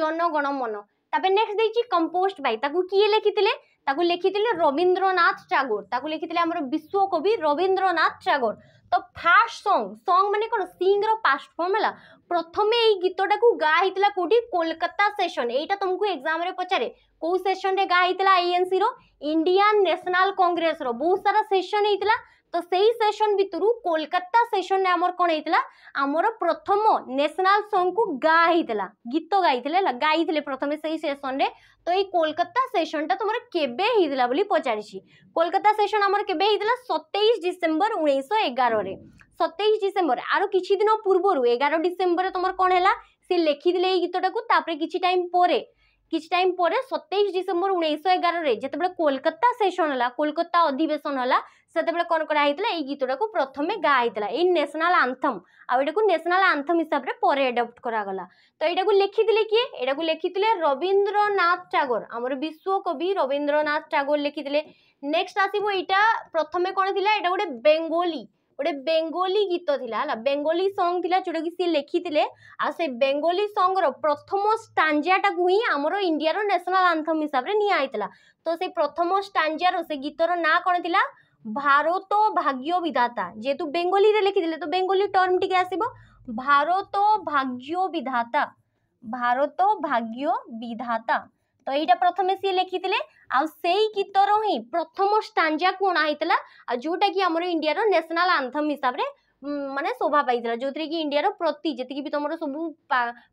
জনগণ মন তারপরে নেক্সট দিয়েছি কম্পোস্ট বাই তাকে কিয়ে লেখিলে তাকে লেখিলে রবীন্দ্রনাথ টাগোর তাকে লেখিলে আমার বিশ্বকবি রবীন্দ্রনাথ টাগোর তো ফার্স্ট সং সং মানে কোণ সিঙ্গর পাস্ট ফর্ম হল প্রথমে এই গীতটা গা হয়েছিল কোটি কলকাতা সেশন এইটা তুমি এক্সামে পচারে কেউ সেসনরে গা হয়েছিল আইএনসি র ইন্ডিয়ান ন্যাশনাল কংগ্রেস র বহু সারা সেশন হয়েছিল তো সেই সেସন ভিতর কলকাতা সেসন আমার কোণ হয়েছিল আমার প্রথম ন্যাশনাল সং কু গা হয়েছিল গীত গাইলে গাইলে প্রথমে সেই সেসনরে তো এই কলকাতা সেসনটা তোমার কেবে হয়েছিল বলে পচারিছি কলকাতা সেসন আমার কেবে হয়েছিল সতেইশ ডিসেম্বর উনিশশো এগারে সতেইশ ডিসেম্বর আরও কিছুদিন পূর্বর এগার ডিসেম্বরে তোমার কোণ হল সে লেখিলে এই গীতটাকে তাপরে কিছু টাইম পরে কিছু টাইম পরে সতেইশ ডিসেম্বর উনিশশো এগারে যেতবে কলকাতা সেসন হল কলকাতা অধিবেশন হল ସେତେବେଳେ କ'ଣ କରାହେଇଥିଲା ଏଇ ଗୀତଟାକୁ ପ୍ରଥମେ ଗାଆ ହେଇଥିଲା ଏଇ ନ୍ୟାସନାଲ୍ ଆନ୍ଥମ୍ ଆଉ ଏଇଟାକୁ ନ୍ୟାସନାଲ୍ ଆନ୍ଥମ୍ ହିସାବରେ ପରେ ଆଡପ୍ଟ କରାଗଲା ତ ଏଇଟାକୁ ଲେଖିଥିଲେ କିଏ ଏଇଟାକୁ ଲେଖିଥିଲେ ରବୀନ୍ଦ୍ରନାଥ ଟାଗୋର ଆମର ବିଶ୍ୱକବି ରବୀନ୍ଦ୍ରନାଥ ଟାଗୋର ଲେଖିଥିଲେ ନେକ୍ସଟ ଆସିବ ଏଇଟା ପ୍ରଥମେ କ'ଣ ଥିଲା ଏଇଟା ଗୋଟେ ବେଙ୍ଗୋଲି ଗୋଟେ ବେଙ୍ଗୋଲି ଗୀତ ଥିଲା ହେଲା ବେଙ୍ଗୋଲି ସଙ୍ଗ ଥିଲା ଯେଉଁଟାକି ସିଏ ଲେଖିଥିଲେ ଆଉ ସେ ବେଙ୍ଗୋଲି ସଙ୍ଗର ପ୍ରଥମ ଷ୍ଟାଞ୍ଜିଆଟାକୁ ହିଁ ଆମର ଇଣ୍ଡିଆର ନ୍ୟାସନାଲ୍ ଆନ୍ଥମ୍ ହିସାବରେ ନିଆ ହେଇଥିଲା ତ ସେ ପ୍ରଥମ ଷ୍ଟାଞ୍ଜିଆର ସେ ଗୀତର ନାଁ କ'ଣ ଥିଲା ଭାରତ ଭାଗ୍ୟ ବିଧାତା ଯେହେତୁ ବେଙ୍ଗଲୀରେ ଲେଖିଥିଲେ ତ ବେଙ୍ଗଲୀ ଟର୍ମ ଟିକେ ଆସିବ ଭାରତ ଭାଗ୍ୟ ବିଧାତା ଭାରତ ଭାଗ୍ୟ ବିଧାତା ତ ଏଇଟା ପ୍ରଥମେ ସିଏ ଲେଖିଥିଲେ ଆଉ ସେଇ ଗୀତର ହିଁ ପ୍ରଥମ ଷ୍ଟାଞ୍ଜା କୁଣା ହେଇଥିଲା ଆଉ ଯୋଉଟାକି ଆମର ଇଣ୍ଡିଆର ନ୍ୟାସନାଲ ଆନ୍ଥମ୍ ହିସାବରେ ମାନେ ଶୋଭା ପାଇଥିଲା ଯେଉଁଥିରେ କି ଇଣ୍ଡିଆର ପ୍ରତି ଯେତିକି ବି ତମର ସବୁ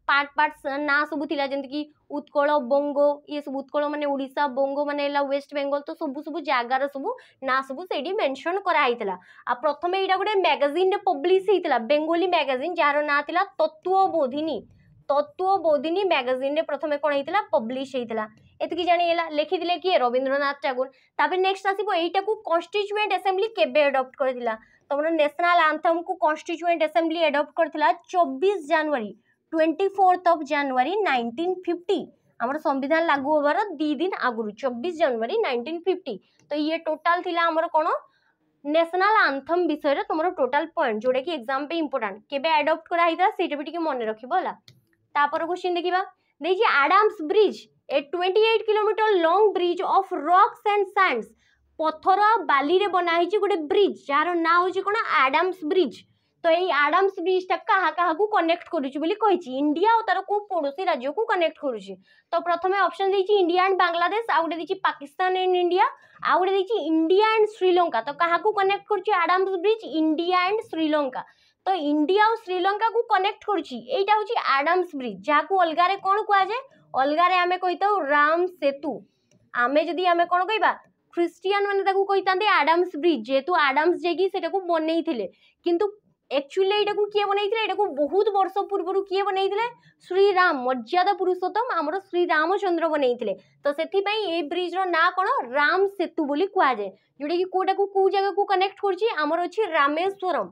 ପାର୍ଟ ପାର୍ଟ ନାଁ ସବୁ ଥିଲା ଯେମିତିକି ଉତ୍କଳ ବଙ୍ଗ ଇଏ ସବୁ ଉତ୍କଳ ମାନେ ଓଡ଼ିଶା ବଙ୍ଗ ମାନେ ହେଲା ୱେଷ୍ଟ ବେଙ୍ଗଲ ତ ସବୁ ସବୁ ଜାଗାର ସବୁ ନାଁ ସବୁ ସେଇଠି ମେନସନ୍ କରାହେଇଥିଲା ଆଉ ପ୍ରଥମେ ଏଇଟା ଗୋଟେ ମ୍ୟାଗାଜିନ୍ରେ ପବ୍ଲିଶ ହେଇଥିଲା ବେଙ୍ଗୋଲି ମ୍ୟାଗାଜିନ୍ ଯାହାର ନାଁ ଥିଲା ତତ୍ତ୍ୱବୋଧିନୀ তত্ত্ববোধিনী ম্যাগাজিনে প্রথমে কোণ হয়েছিল পব্লিশ হয়েছিল এতকি জাঁগলা লেখিলে কি রবীন্দ্রনাথ ঠাকুর তাপরে নেক্সট আসব এইটা কনস্টিচুয়েন্ট আসেম্বলি কেবে আডপ্ট করেছিল तम नेशनल आंथम को कन्स्टिट्युएंट एसेंब्ली एडप्ट कर चौबीस January twenty fourth of January nineteen fifty संविधान लागू होबार दिदिन आगुरी चौबीस जानुरी नाइंटीन फिफ्टी तो ये टोटाल थिला आमर कौन नेशनल आंथम विषय तुम टोटाल पॉइंट जोड़ा कि एग्जाम पे इंपोर्टां केवे एडप्ट कराई था सीटा भी टी मन रखापर क्वेश्चन देखा देखिए Adam's bridge a twenty kilometre long bridge of rocks and sands ପଥର ବାଲିରେ ବନା ହେଇଛି ଗୋଟେ ବ୍ରିଜ୍ ଯାହାର ନାଁ ହେଉଛି କ'ଣ ଆଡ଼ାମ୍ସ ବ୍ରିଜ୍ ତ ଏଇ ଆଡ଼ାମ୍ସ ବ୍ରିଜ୍ଟା କାହା କାହାକୁ କନେକ୍ଟ କରୁଛି ବୋଲି କହିଛି ଇଣ୍ଡିଆ ଆଉ ତାର କେଉଁ ପଡ଼ୋଶୀ ରାଜ୍ୟକୁ କନେକ୍ଟ କରୁଛି ତ ପ୍ରଥମେ ଅପସନ୍ ଦେଇଛି ଇଣ୍ଡିଆ ଆଣ୍ଡ ବାଂଲାଦେଶ ଆଉ ଗୋଟେ ଦେଇଛି ପାକିସ୍ତାନ ଆଣ୍ଡ ଇଣ୍ଡିଆ ଆଉ ଗୋଟେ ଦେଇଛି ଇଣ୍ଡିଆ ଆଣ୍ଡ ଶ୍ରୀଲଙ୍କା ତ କାହାକୁ କନେକ୍ଟ କରୁଛି Adam's bridge India and Sri Lanka ତ ଇଣ୍ଡିଆ ଆଉ ଶ୍ରୀଲଙ୍କାକୁ କନେକ୍ଟ କରୁଛି ଏଇଟା ହେଉଛି ଆଡ଼ାମ୍ସ ବ୍ରିଜ୍ ଯାହାକୁ ଅଲଗାରେ କ'ଣ କୁହାଯାଏ ଅଲଗାରେ ଆମେ କହିଥାଉ ରାମ ସେତୁ ଆମେ ଯଦି ଆମେ କ'ଣ କହିବା ଖ୍ରୀଷ୍ଟିଆନ ମାନେ ତାକୁ କହିଥାନ୍ତି ଆଡାମ୍ସ ବ୍ରିଜ୍ ଯେହେତୁ ଆଡାମ୍ସ ଯାଇକି ସେଟାକୁ ବନେଇଥିଲେ କିନ୍ତୁ ଆକ୍ଚୁଆଲି ଏଇଟାକୁ କିଏ ବନେଇଥିଲେ ଏଇଟାକୁ ବହୁତ ବର୍ଷ ପୂର୍ବରୁ କିଏ ବନେଇଥିଲେ ଶ୍ରୀରାମ ମର୍ଯ୍ୟାଦା ପୁରୁଷୋତ୍ତମ ଆମର ଶ୍ରୀରାମଚନ୍ଦ୍ର ବନେଇଥିଲେ ତ ସେଥିପାଇଁ ଏ ବ୍ରିଜର ନାଁ କ'ଣ ରାମ ସେତୁ ବୋଲି କୁହାଯାଏ ଯେଉଁଟାକି କେଉଁଟାକୁ କେଉଁ ଜାଗାକୁ କନେକ୍ଟ କରୁଛି ଆମର ଅଛି ରାମେଶ୍ୱରମ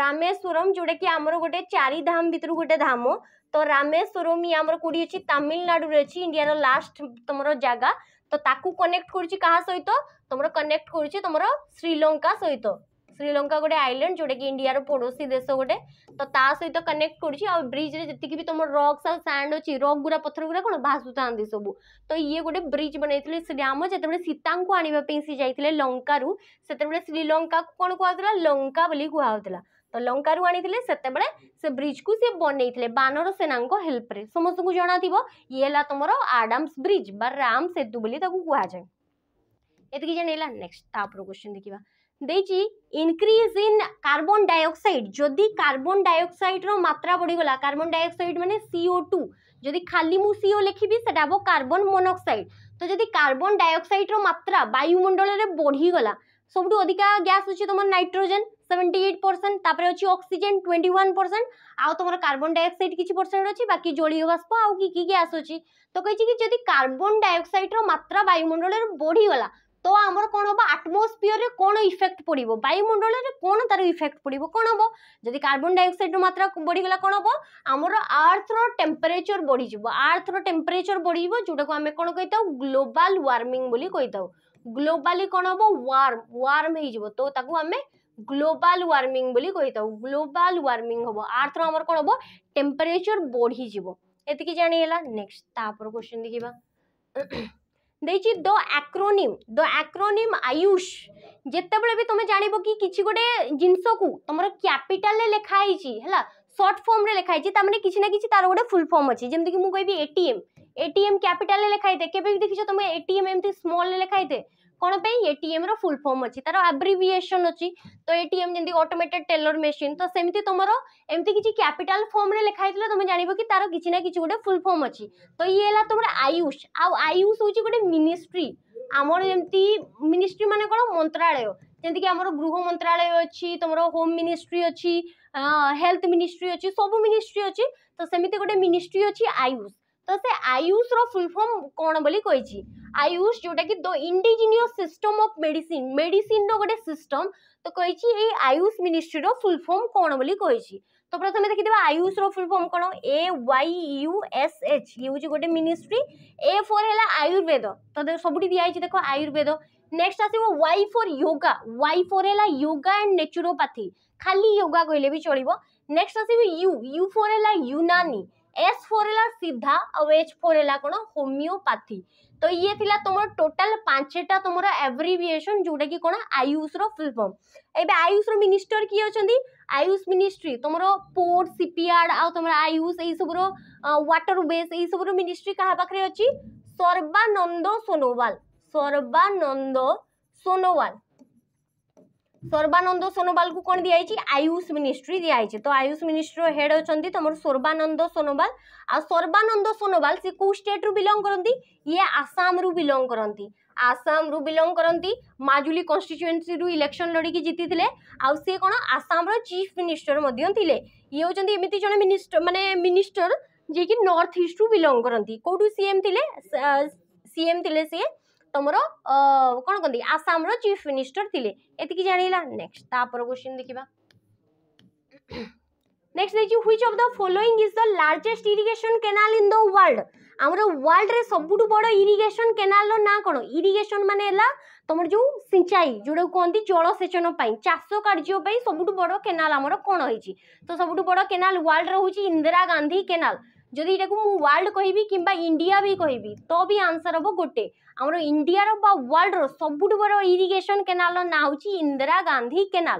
ରାମେଶ୍ୱରମ ଯେଉଁଟାକି ଆମର ଗୋଟେ ଚାରି ଧାମ ଭିତରୁ ଗୋଟେ ଧାମ ତ ରାମେଶ୍ୱରମ ଇଏ ଆମର କେଉଁଠି ଅଛି ତାମିଲନାଡ଼ୁରେ ଅଛି ଇଣ୍ଡିଆର ଲାଷ୍ଟ ତୁମର ଜାଗା तो ताकू कनेक्ट कर सहित तुम कनेक्ट करम श्रीलंका सहित तो? श्रीलंका गोटे आईलैंड जोटा इंडिया पड़ोसी देश गोटे तो सहित कनेक्ट कर ब्रिज में जितकी भी तुम रक्स आ सैंड अच्छी रक् गुरा पथर गुरा कौन भाषु था सब तो ये गोटे ब्रिज बनई श्रीराम जो सीता आने से जाते लंकु से श्रीलंका कौन कहला लंका कहला तो लंका आनी से ब्रिज को सी बन बानर सेना हेल्प रे समस्त को जना थ ये तुम आडम्स ब्रिज बा राम सेतु कहुए एतक जाना नेक्स्ट क्वेश्चन देखा देखिए इनक्रीज इन कार्बन डाइऑक्साइड जदि कार्बन डाइऑक्साइड रो मात्रा बढ़ीगला कार्बन डाइऑक्साइड मैंने सीओ टू जदि खाली मुझे सीओ लिखी से कार्बन मोनक्साइड तो जदि कार्बन डाइअक्साइड्र मात्रा वायुमंडल में बढ़ीगला सबुठ अधिका गैस अच्छे तुम नाइट्रोजेन সেভেন্টি এইট পরসেন্ট তাপরে অছি অক্সিজেন টোয়েন্টি ওয়ান পরসেন্ট আউ তোমার কার্বন ডাইঅক্সাইড কিছু পরসেন্ট অছি বাকি জলীয় বাষ্প আউ কি কি গ্যাস অছি তো কইছি কি যদি কার্বন ডাইঅক্সাইডর মাত্রা বায়ুমণ্ডলের বড়িগলা তো আমার কোণ হব আটমোসফিওরে কোণ ইফেক্ট পড়ব বায়ুমণ্ডলের কোণ তার ইফেক্ট পড়ব কোণ হব যদি কার্বন ডাইঅক্সাইডর মাত্রা বড়িগলা কোণ হব আমার আর্থর টেম্পরেচর বড়িযোগ আর্থর টেম্পরেচর বড়িযোগ যেটাকে আমি কোণ কই থাও গ্লোবাল ওয়ার্মিং বলে কই থাও গ্লোবালি কোণ হব ওয়ার্ম ওয়ার্ম হয়ে যাব তো তাকে আমি গ্লোবাল ୱାର୍ମିଂ ବୋଲି କହିଥାଉ ଗ୍ଲୋବାଲ ୱାର୍ମିଂ ହେବ ଆର୍ଥର ଆମର କ'ଣ ହେବ ଟେମ୍ପରେଚର ବଢ଼ିଯିବ ଏତିକି ଜାଣିହେଲା ନେକ୍ସଟ ତାପରେ କ୍ୱେଶ୍ଚିନ୍ ଦେଖିବା ଦେଇଛି ଦ ଆକ୍ରୋନିମ୍ ଦ ଆକ୍ରୋନିମ୍ ଆୟୁଷ ଯେତେବେଳେ ବି ତୁମେ ଜାଣିବ କି କିଛି ଗୋଟେ ଜିନିଷକୁ ତୁମର କ୍ୟାପିଟାଲରେ ଲେଖା ହେଇଛି ହେଲା ସର୍ଟ ଫର୍ମରେ ଲେଖା ହେଇଛି ତା ମାନେ କିଛି ନା କିଛି ତାର ଗୋଟେ ଫୁଲ୍ ଫର୍ମ ଅଛି ଯେମିତିକି ମୁଁ କହିବି ଏଟିଏମ୍ ଏଟିଏମ୍ କ୍ୟାପିଟାଲରେ ଲେଖା ହେଇଥାଏ କେବେ ବି ଦେଖିଛ ତୁମେ ଏଟିଏମ୍ ଏମିତି ସ୍ମଲରେ ଲେଖା ହେଇଥାଏ କ'ଣ ପାଇଁ ଏଟିଏମ୍ର ଫୁଲ୍ ଫର୍ମ ଅଛି ତାର ଆବ୍ରିଭିଏସନ୍ ଅଛି ତ ଏଟିଏମ୍ ଯେମିତି ଅଟୋମେଟେଡ୍ ଟେଲର୍ ମେସିନ୍ ତ ସେମିତି ତୁମର ଏମିତି କିଛି କ୍ୟାପିଟାଲ୍ ଫର୍ମରେ ଲେଖା ହେଇଥିଲା ତୁମେ ଜାଣିବ କି ତାର କିଛି ନା କିଛି ଗୋଟେ ଫୁଲ୍ ଫର୍ମ ଅଛି ତ ଇଏ ହେଲା ତୁମର ଆୟୁଷ ଆଉ ଆୟୁଷ ହେଉଛି ଗୋଟେ ମିନିଷ୍ଟ୍ରି ଆମର ଯେମିତି ମିନିଷ୍ଟ୍ରି ମାନେ କ'ଣ ମନ୍ତ୍ରାଳୟ ଯେମିତିକି ଆମର ଗୃହ ମନ୍ତ୍ରାଳୟ ଅଛି ତୁମର ହୋମ୍ ମିନିଷ୍ଟ୍ରି ଅଛି ହେଲ୍ଥ ମିନିଷ୍ଟ୍ରି ଅଛି ସବୁ ମିନିଷ୍ଟ୍ରି ଅଛି ତ ସେମିତି ଗୋଟେ ମିନିଷ୍ଟ୍ରି ଅଛି ଆୟୁଷ ତ ସେ ଆୟୁଷର ଫୁଲ୍ ଫର୍ମ କ'ଣ ବୋଲି କହିଛି ଆୟୁଷ ଯେଉଁଟାକି the indigenous system of medicine ମେଡ଼ିସିନ୍ର ଗୋଟେ ସିଷ୍ଟମ୍ ତ କହିଛି ଏଇ ଆୟୁଷ ମିନିଷ୍ଟ୍ରିର ଫୁଲ୍ ଫର୍ମ କ'ଣ ବୋଲି କହିଛି ତ ପ୍ରଥମେ ଦେଖିଦେବା ଆୟୁଷର ଫୁଲ୍ ଫର୍ମ କ'ଣ A Y U S H ଇଏ ହେଉଛି ଗୋଟେ ମିନିଷ୍ଟ୍ରି ଏ ଫୋର୍ ହେଲା ଆୟୁର୍ବେଦ ତ ସବୁଠି ଦିଆହେଇଛି ଦେଖ ଆୟୁର୍ବେଦ ନେକ୍ସଟ ଆସିବ Y for yoga Y for ହେଲା ୟୋଗା ଆଣ୍ଡ ନେଚୁରୋପାଥି ଖାଲି ୟୋଗା କହିଲେ ବି ଚଳିବ ନେକ୍ସଟ ଆସିବ ୟୁ ୟୁ ଫୋର୍ ହେଲା ୟୁନାନି एस फोरेला सीधा आउ एच फोरेला कौन होमिओपाथी तो ये थिला तुम टोटाल पांचटा तुम एब्रिविएसन जोटा कि कौन आयुष फुल फर्म एवं आयुष मिनिस्टर किए अच्छा आयुष मिनिस्ट्री तुम पोर्ट सीपीआर आउ तुम आयुष यही सब वाटर वेस यही सब मिनिस्ट्री क्या पाखे अच्छी सर्वानंद सोनोवाल सर्वानंद सोनोवाल ସର୍ବାନନ୍ଦ ସୋନୋବାଲଙ୍କୁ କ'ଣ ଦିଆହେଇଛି ଆୟୁଷ ମିନିଷ୍ଟ୍ରି ଦିଆହେଇଛି ତ ଆୟୁଷ ମିନିଷ୍ଟ୍ରିର ହେଡ୍ ଅଛନ୍ତି ତମର ସର୍ବାନନ୍ଦ ସୋନୋବାଲ ଆଉ ସର୍ବାନନ୍ଦ ସୋନୋବାଲ ସେ କେଉଁ ଷ୍ଟେଟ୍ରୁ ବିଲଙ୍ଗ କରନ୍ତି ଇଏ ଆସାମରୁ ବିଲଙ୍ଗ କରନ୍ତି ଆସାମରୁ ବିଲଙ୍ଗ କରନ୍ତି ମାଜୁଲି କନଷ୍ଟିଚୁଏନ୍ସିରୁ ଇଲେକ୍ସନ୍ ଲଢ଼ିକି ଜିତିଥିଲେ ଆଉ ସେ କ'ଣ ଆସାମର ଚିଫ୍ ମିନିଷ୍ଟର ମଧ୍ୟ ଥିଲେ ଇଏ ହେଉଛନ୍ତି ଏମିତି ଜଣେ ମିନିଷ୍ଟର ମାନେ ମିନିଷ୍ଟର ଯିଏକି ନର୍ଥ ଇଷ୍ଟରୁ ବିଲଙ୍ଗ କରନ୍ତି କେଉଁଠୁ ସିଏମ୍ ଥିଲେ ସିଏମ୍ ଥିଲେ ସିଏ ତମର କ'ଣ କହନ୍ତି ଆସାମର ଚିଫ୍ ମିନିଷ୍ଟର ଥିଲେ ଏତିକି ଜାଣିଲା ନେକ୍ସଟ ତାପର କ୍ୱେଶ୍ଚିନ୍ ଦେଖିବା নেক্সট দেখছি which of the following is the largest irrigation canal in the world আমার ওয়ার্ল্ডরে সবুঠু বড় ইরিগেশন কেনাল না কোণ ইরিগেশন মানে হল তোমার যে সিঞ্চাই যেটা কুহতি জলসেচন পাই চাষ কার্য পাই সবুঠু বড় কেনাল আমার কোণ হয়েছি তো সবুঠু বড় কেনাল ওয়ার্ল্ডর হচ্ছে ইন্দিরা গান্ধী কেনাল যদি এটাকে মু ওয়ার্ল্ড কহিবি কিংবা ইন্ডিয়া বি কহিবি তো বি আনসার হব গোটে আমার ইন্ডিয়ার বা ওয়ার্ল্ডর সবুঠু বড় ইরিগেশন কেনালর না হচ্ছে ইন্দিরা গান্ধী কেনাল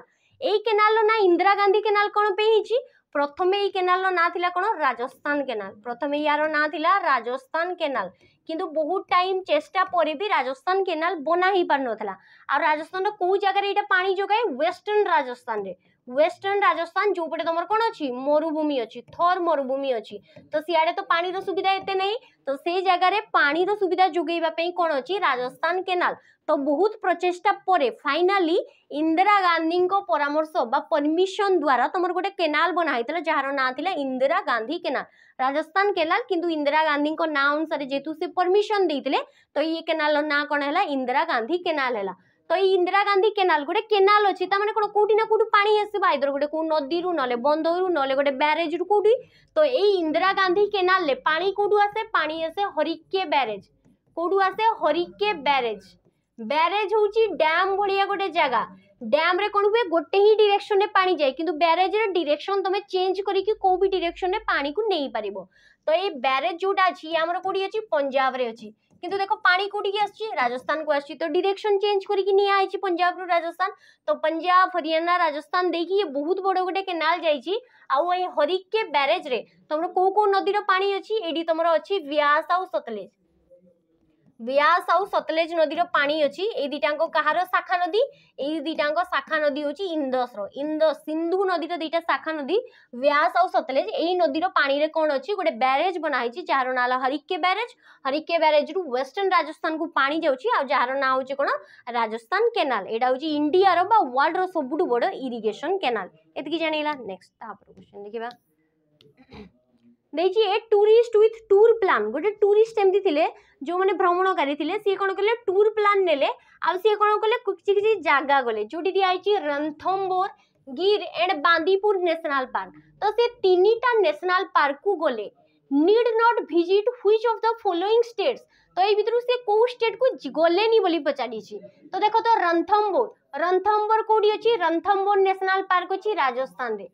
এই কেনালর না ইন্দিরা গান্ধী কেনাল কোণ পেয়ে হয়েছি প্রথমে এই কেনালর না লা কোণ রাজস্থান কেনাল প্রথমে ইয়ার না লা রাজস্থান কেনাল কিন্তু বহু টাইম চেষ্টা পরে বি রাজস্থান কেনাল বনা হয়ে পারি নথিলা আর রাজস্থানর কেউ জায়গায় এটা পানি যোগায় ওয়েস্টর্ন রাজস্থানের ୱେଷ୍ଟର୍ଣ୍ଣ ରାଜସ୍ଥାନ ଯେଉଁପଟେ ତୁମର କ'ଣ ଅଛି ମରୁଭୂମି ଅଛି ଥର୍ ମରୁଭୂମି ଅଛି ତ ସିଆଡ଼େ ତ ପାଣିର ସୁବିଧା ଏତେ ନାହିଁ ତ ସେଇ ଜାଗାରେ ପାଣିର ସୁବିଧା ଯୋଗାଇବା ପାଇଁ କ'ଣ ଅଛି ରାଜସ୍ଥାନ କେନାଲ ତ ବହୁତ ପ୍ରଚେଷ୍ଟା ପରେ ଫାଇନାଲି ଇନ୍ଦିରା ଗାନ୍ଧୀଙ୍କ ପରାମର୍ଶ ବା ପରମିଶନ ଦ୍ୱାରା ତୁମର ଗୋଟେ କେନାଲ ବନା ହେଇଥିଲା ଯାହାର ନାଁ ଥିଲା ଇନ୍ଦିରା ଗାନ୍ଧୀ କେନାଲ ରାଜସ୍ଥାନ କେନାଲ କିନ୍ତୁ ଇନ୍ଦିରା ଗାନ୍ଧୀଙ୍କ ନାଁ ଅନୁସାରେ ଯେହେତୁ ସେ ପରମିଶନ ଦେଇଥିଲେ ତ ଇଏ କେନାଲର ନାଁ କ'ଣ ହେଲା ଇନ୍ଦିରା ଗାନ୍ଧୀ କେନାଲ ହେଲା তো এই ଇନ୍ଦିରା ଗାନ୍ଧୀ କେନାଲ ଗୋଟେ କେନାଲ ଅଛି ତା ମାନେ କ'ଣ କେଉଁଠି ନା କେଉଁଠି ପାଣି ଆସିବ ଆଇଦର ଗୋଟେ କେଉଁ ନଦୀରୁ ନହେଲେ ବନ୍ଦରୁ ନହେଲେ ଗୋଟେ ବ୍ୟାରେଜରୁ କେଉଁଠି ତ ଏଇ ଇନ୍ଦିରା ଗାନ୍ଧୀ କେନାଲରେ ପାଣି କେଉଁଠୁ ଆସେ ପାଣି ଆସେ ହରିକେ ବ୍ୟାରେଜ କେଉଁଠୁ ଆସେ ହରିକେ ବ୍ୟାରେଜ ବ୍ୟାରେଜ ହେଉଛି ଡ୍ୟାମ୍ ଭଳିଆ ଗୋଟେ ଜାଗା ଡ୍ୟାମ୍ରେ କ'ଣ ହୁଏ ଗୋଟେ ହିଁ ଡିରେକ୍ସନ୍ରେ ପାଣି ଯାଏ କିନ୍ତୁ ବ୍ୟାରେଜ୍ର ଡିରେକ୍ସନ୍ ତୁମେ ଚେଞ୍ଜ କରିକି କେଉଁ ବି ଡିରେକ୍ସନ୍ରେ ପାଣିକୁ ନେଇପାରିବ ତ ଏଇ ବ୍ୟାରେଜ୍ ଯେଉଁଟା ଅଛି ଆମର କେଉଁଠି ଅଛି ପଞ୍ଜାବରେ ଅଛି किंतु देखो पानी कौटी आस राजस्थान को आसो डिरेक्शन चेंज कर पंजाब रू राजस्थान तो पंजाब हरियाणा राजस्थान देखिए बहुत बड़ गोटे केनाल जाइए आउ हरिके ब्यारेज तुम को कौ नदी पा अच्छी ये तुम अच्छी व्यास आउ सतलेज ବ୍ୟାସ୍ ଆଉ ସତଲେଜ ନଦୀର ପାଣି ଅଛି ଏଇ ଦୁଇଟାଙ୍କ କାହାର ଶାଖା ନଦୀ ଏଇ ଦୁଇଟାଙ୍କ ଶାଖା ନଦୀ ହେଉଛି ଇନ୍ଦସର ଇନ୍ଦସ ସିନ୍ଧୁ ନଦୀର ଦୁଇଟା ଶାଖା ନଦୀ ବ୍ୟାସ୍ ଆଉ ସତଲେଜ ଏଇ ନଦୀର ପାଣିରେ କ'ଣ ଅଛି ଗୋଟେ ବ୍ୟାରେଜ୍ ବନାହେଇଛି ଯାହାର ନାଁ ହେଲା ହରିକେ ବ୍ୟାରେଜ୍ ହରିକେ ବ୍ୟାରେଜ୍ରୁ ୱେଷ୍ଟର୍ଣ୍ଣ ରାଜସ୍ଥାନକୁ ପାଣି ଯାଉଛି ଆଉ ଯାହାର ନାଁ ହେଉଛି କ'ଣ ରାଜସ୍ଥାନ କେନାଲ ଏଇଟା ହେଉଛି ଇଣ୍ଡିଆର ବା ୱାର୍ଲଡର ସବୁଠୁ ବଡ଼ ଇରିଗେସନ୍ କେନାଲ ଏତିକି ଜାଣିଲା ନେକ୍ସଟ ତାପରେ କ୍ୱେଶ୍ଚନ୍ ଦେଖିବା ଦେଇଛି a tourist with tour plan ଗୋଟେ ଟୁରିଷ୍ଟ ଏମିତି ଥିଲେ ଯେଉଁମାନେ ଭ୍ରମଣକାରୀ ଥିଲେ ସିଏ କ'ଣ କଲେ ଟୁର୍ ପ୍ଲାନ୍ ନେଲେ ଆଉ ସିଏ କ'ଣ କଲେ କିଛି କିଛି ଜାଗା ଗଲେ ଯେଉଁଠି ଦିଆହେଇଛି Ranthambore Gir and Bandipur national park ତ ସେ ତିନିଟା ନ୍ୟାସନାଲ୍ ପାର୍କକୁ ଗଲେ need not visit which of the following states ତ ଏଇ ଭିତରୁ ସେ କେଉଁ ଷ୍ଟେଟ୍କୁ ଗଲେନି ବୋଲି ପଚାରିଛି ତ ଦେଖ ତ ରଣଥମ୍ବୋର ରନ୍ଥମ୍ବୋର କେଉଁଠି ଅଛି ରଣଥମ୍ବୋର ନ୍ୟାସନାଲ୍ ପାର୍କ ଅଛି ରାଜସ୍ଥାନରେ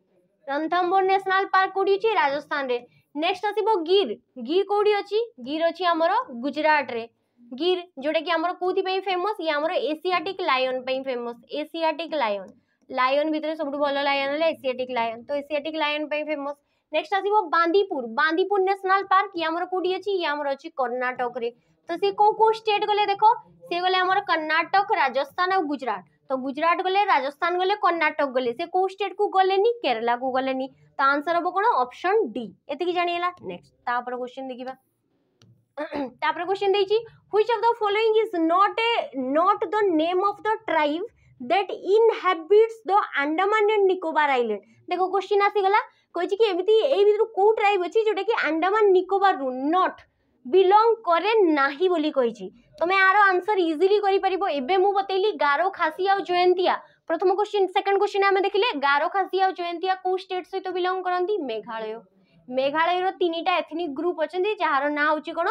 ରଣଥମ୍ବୋର ନ୍ୟାସନାଲ୍ ପାର୍କ କେଉଁଠି ଅଛି ରାଜସ୍ଥାନରେ नेक्स्ट आसो गिर गिर कौटी अच्छी गिर अच्छी आम गुजरात रे जोटा कि आम कौथ फेमस ये आम Asiatic lion famous Asiatic lion lion भितर सब भल लायन है एसीआटिक लायन तो एसीआटिक लायन फेमस नेक्स्ट आसो बांदीपुर बांदीपुर नेशनल पार्क ये आम कौटी अच्छी ये आम अच्छी कर्णाटक तो सी कौ कौ स्टेट गले देख सी गले कर्णाटक राजस्थान और गुजरात तो गुजरात गले राजस्थान गले कर्णाटक गले से कौ स्टेट को गले केरला को गले तो आंसर हम कौन ऑप्शन डी एति जाणीगला नेक्स्ट तापर क्वेश्चन देखा तापर क्वेश्चन देखिए which of the following is not a not the name of the tribe that inhabits the Andaman and Nicobar island देखो क्वेश्चन आसीगला কইছি কি এমিতি এই ভিতর কেউ ট্রাইব অছি যেটা কি আন্ডামান নিকোবর নট বিলং করে নাহি বলি কইছি તમે આરો આન્સર ઇઝીલી કરીପାରିব ଏବେ ମୁଁ ବତେଇଲି ଗାରୋ ଖାସି ଆଉ ଜୟନ୍ତିଆ প্রথম কোশ্চিন সেকেন্ড কোশ্চিন আমি দেখিলে গারো খাসি আর জয়ন্তিয়া কেউ স্টেট সহ বিলং করতে মেঘালয় মেঘালয়র তিনটা এথনিক গ্রুপ অনেক যার না হচ্ছে কোণ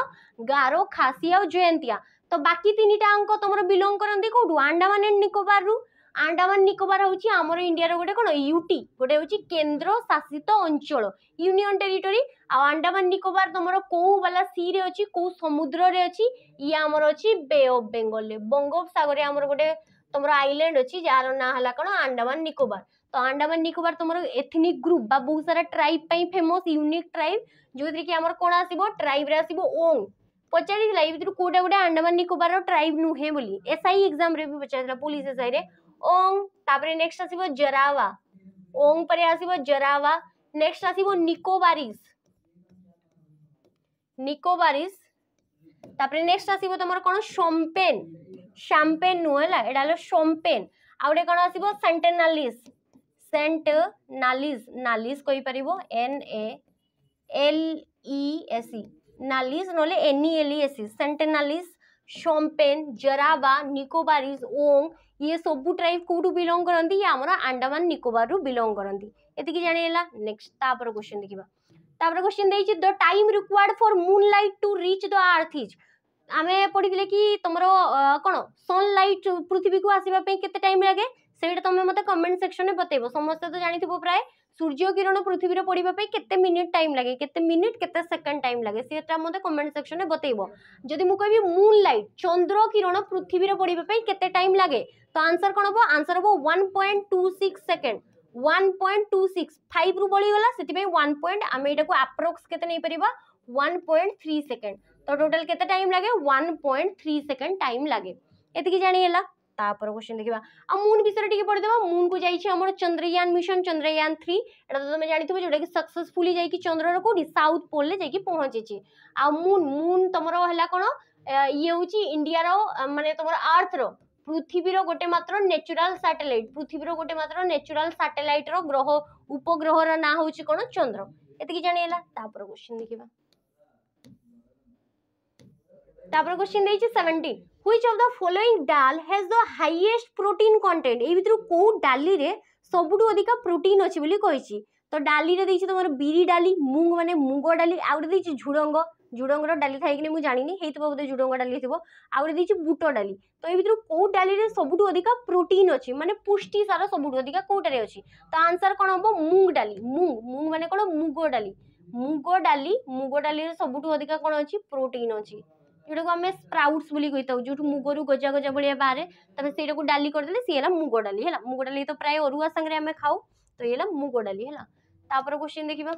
গারো খাসি আর জয়ন্তিয়া তো বাকি তিনটা অঙ্ক তোমার বিলং করতে কোটু আন্ডামান এন্ড নিকোবার রু আন্ডামান নিকোবার হচ্ছে আমার ইন্ডিয়ার গোটে কোণ ইউটি গোটে হচ্ছে কেন্দ্র শাসিত অঞ্চল ইউনিয়ন টেরিটোরি आंडमान निकोबार तुम कौ बाला सी रे अच्छी कौ समुद्र अच्छी ये आम अच्छे बे अफ बेंगल बंगोपसगर आम गोटे तुम आईलैंड अच्छी जार ना है कौन आंडमान निकोबार तो आंडमान निकोबार तुम एथनिक ग्रुप बहुत सारा ट्राइब फेमस यूनिक ट्राइब जो थी कि आम कौन आस ट्राइब्रे आस ओंग पचारि ये कौटे गोटे आंडमान निकोबार ट्राइब नुहे एस आई एक्जाम भी पचार police S I Onge next आसवा ओंग पर आस जरावा नेक्स्ट आसवारीस নিকোবারিস তারপরে নেক্সট আসিব তোমার কোণ সোম্পেন শ্যাম্পেন নুহ হল এটা হল সোম্পেন আউ গোটে কোণ আসব সেন্টেনালিস সেন্ট নালিস নালিস কইপার এন এ এল ই এসি নালিস নহলে এন ই এল ই এসি Sentinelese e e। e Shompen Jarawa Nicobarese Onge ইয়ে সবু ট্রাইব কোটু বিলং করতে ইয়ে আমার আন্ডামান নিকোবার বিলং করতে এতিকি জাঁগিলা নেক্সট তাপর কোশ্চেন দেখা ତାପରେ কোশ্চিন ଦେଇଛି the time required for moonlight to reach the earth is ଆମେ ପଢ଼ିଥିଲେ କି ତମର କ'ଣ ସନ୍ ଲାଇଟ୍ ପୃଥିବୀକୁ ଆସିବା ପାଇଁ କେତେ ଟାଇମ୍ ଲାଗେ ସେଇଟା ତମେ ମୋତେ କମେଣ୍ଟ ସେକ୍ସନ୍ରେ ବତେଇବ ସମସ୍ତେ ତ ଜାଣିଥିବ ପ୍ରାୟ ସୂର୍ଯ୍ୟ କିରଣ ପୃଥିବୀରେ ପଡ଼ିବା ପାଇଁ କେତେ ମିନିଟ୍ ଟାଇମ୍ ଲାଗେ କେତେ ମିନିଟ୍ କେତେ ସେକେଣ୍ଡ ଟାଇମ୍ ଲାଗେ ସେଟା ମୋତେ କମେଣ୍ଟ ସେକ୍ସନ୍ରେ ବତେଇବ ଯଦି ମୁଁ କହିବି ମୁନ୍ ଲାଇଟ୍ ଚନ୍ଦ୍ର କିରଣ ପୃଥିବୀରେ ପଡ଼ିବା ପାଇଁ କେତେ ଟାଇମ୍ ଲାଗେ ତ ଆନ୍ସର୍ କ'ଣ ହେବ ଆନ୍ସର୍ ହେବ one point two six second one point two six ଫାଇଭ୍ରୁ ବଳିଗଲା ସେଥିପାଇଁ ୱାନ୍ ପଏଣ୍ଟ ଆମେ ଏଇଟାକୁ ଆପ୍ରୋକ୍ସ କେତେ ନେଇପାରିବା ୱାନ୍ ପଏଣ୍ଟ ଥ୍ରୀ ସେକେଣ୍ଡ ତ ଟୋଟାଲ୍ କେତେ ଟାଇମ୍ ଲାଗେ one point three second time ଲାଗେ ଏତିକି ଜାଣିହେଲା ତାପରେ କୋଶ୍ଚିନ୍ ଦେଖିବା ଆଉ ମୁନ୍ ବିଷୟରେ ଟିକେ ପଢ଼ିଦେବା ମୁନ୍କୁ ଯାଇଛି ଆମର ଚନ୍ଦ୍ରୟାନ ମିଶନ ଚନ୍ଦ୍ରୟାନ ଥ୍ରୀ ଏଇଟା ତ ତୁମେ ଜାଣିଥିବ ଯେଉଁଟାକି ସକ୍ସେସଫୁଲି ଯାଇକି ଚନ୍ଦ୍ରର କେଉଁଠି ସାଉଥ୍ ପୋଲ୍ରେ ଯାଇକି ପହଞ୍ଚିଛି ଆଉ ମୁନ୍ ମୁନ୍ ତୁମର ହେଲା କ'ଣ ଇଏ ହେଉଛି ଇଣ୍ଡିଆର ମାନେ ତୁମର ଆର୍ଥର ପୃଥିବୀର ଗୋଟେ ମାତ୍ର ନେଚୁରାଲ ସାଟେଲାଇଟ୍ ପୃଥିବୀର ଗୋଟେ ମାତ୍ର ନେଚୁରାଲ ସାଟେଲାଇଟ୍ର ଗ୍ରହ ଉପଗ୍ରହର ନାଁ ହେଉଛି କ'ଣ ଚନ୍ଦ୍ର ଏତିକି ହେଲା ତାପରେ କୋଶ୍ଚିନ୍ ଦେଖିବା ତାପରେ କୋଶ୍ଚିନ୍ ଦେଇଛି seventeen which of the following dal has the highest protein content ଏଇ ଭିତରୁ କେଉଁ ଡାଲିରେ ସବୁଠୁ ଅଧିକା ପ୍ରୋଟିନ୍ ଅଛି ବୋଲି କହିଛି ତ ଡାଲିରେ ଦେଇଛି ତୁମର ବିରି ଡାଲି ମୁଙ୍ଗ ମାନେ ମୁଗ ଡାଲି ଆଉ ଗୋଟେ ଦେଇଛି ଝୁଡ଼ଙ୍ଗ ଝୁଡ଼ଙ୍ଗର ଡାଲି ଥାଇକି ମୁଁ ଜାଣିନି ହେଇଥିବ ବୋଧେ ଝୁଡ଼ଙ୍ଗ ଡାଲି ହେଇଥିବ ଆହୁରି ଦେଇଛି ବୁଟ ଡାଲି ତ ଏ ଭିତରୁ କେଉଁ ଡାଲିରେ ସବୁଠୁ ଅଧିକା ପ୍ରୋଟିନ୍ ଅଛି ମାନେ ପୁଷ୍ଟି ସାର ସବୁଠୁ ଅଧିକା କେଉଁଟାରେ ଅଛି ତ ଆନ୍ସର୍ କ'ଣ ହେବ ମୁଗ ଡାଲି ମୁଗ ମୁଗ ମାନେ କ'ଣ ମୁଗ ଡାଲି ମୁଗ ଡାଲି ମୁଗ ଡାଲିରେ ସବୁଠୁ ଅଧିକା କ'ଣ ଅଛି ପ୍ରୋଟିନ୍ ଅଛି ଯେଉଁଟାକୁ ଆମେ ସ୍ପ୍ରାଉଟ୍ସ ବୋଲି କହିଥାଉ ଯେଉଁଠୁ ମୁଗରୁ ଗଜା ଗଜା ଭଳିଆ ବାହାରେ ତାପରେ ସେଇଟାକୁ ଡାଲି କରିଦେଲେ ସିଏ ହେଲା ମୁଗ ଡାଲି ହେଲା ମୁଗ ଡାଲି ତ ପ୍ରାୟ ଅରୁଆ ସାଙ୍ଗରେ ଆମେ ଖାଉ ତ ଇଏ ହେଲା ମୁଗ ଡାଲି ହେଲା ତାପରେ କୋଶ୍ଚିନ୍ ଦେଖିବା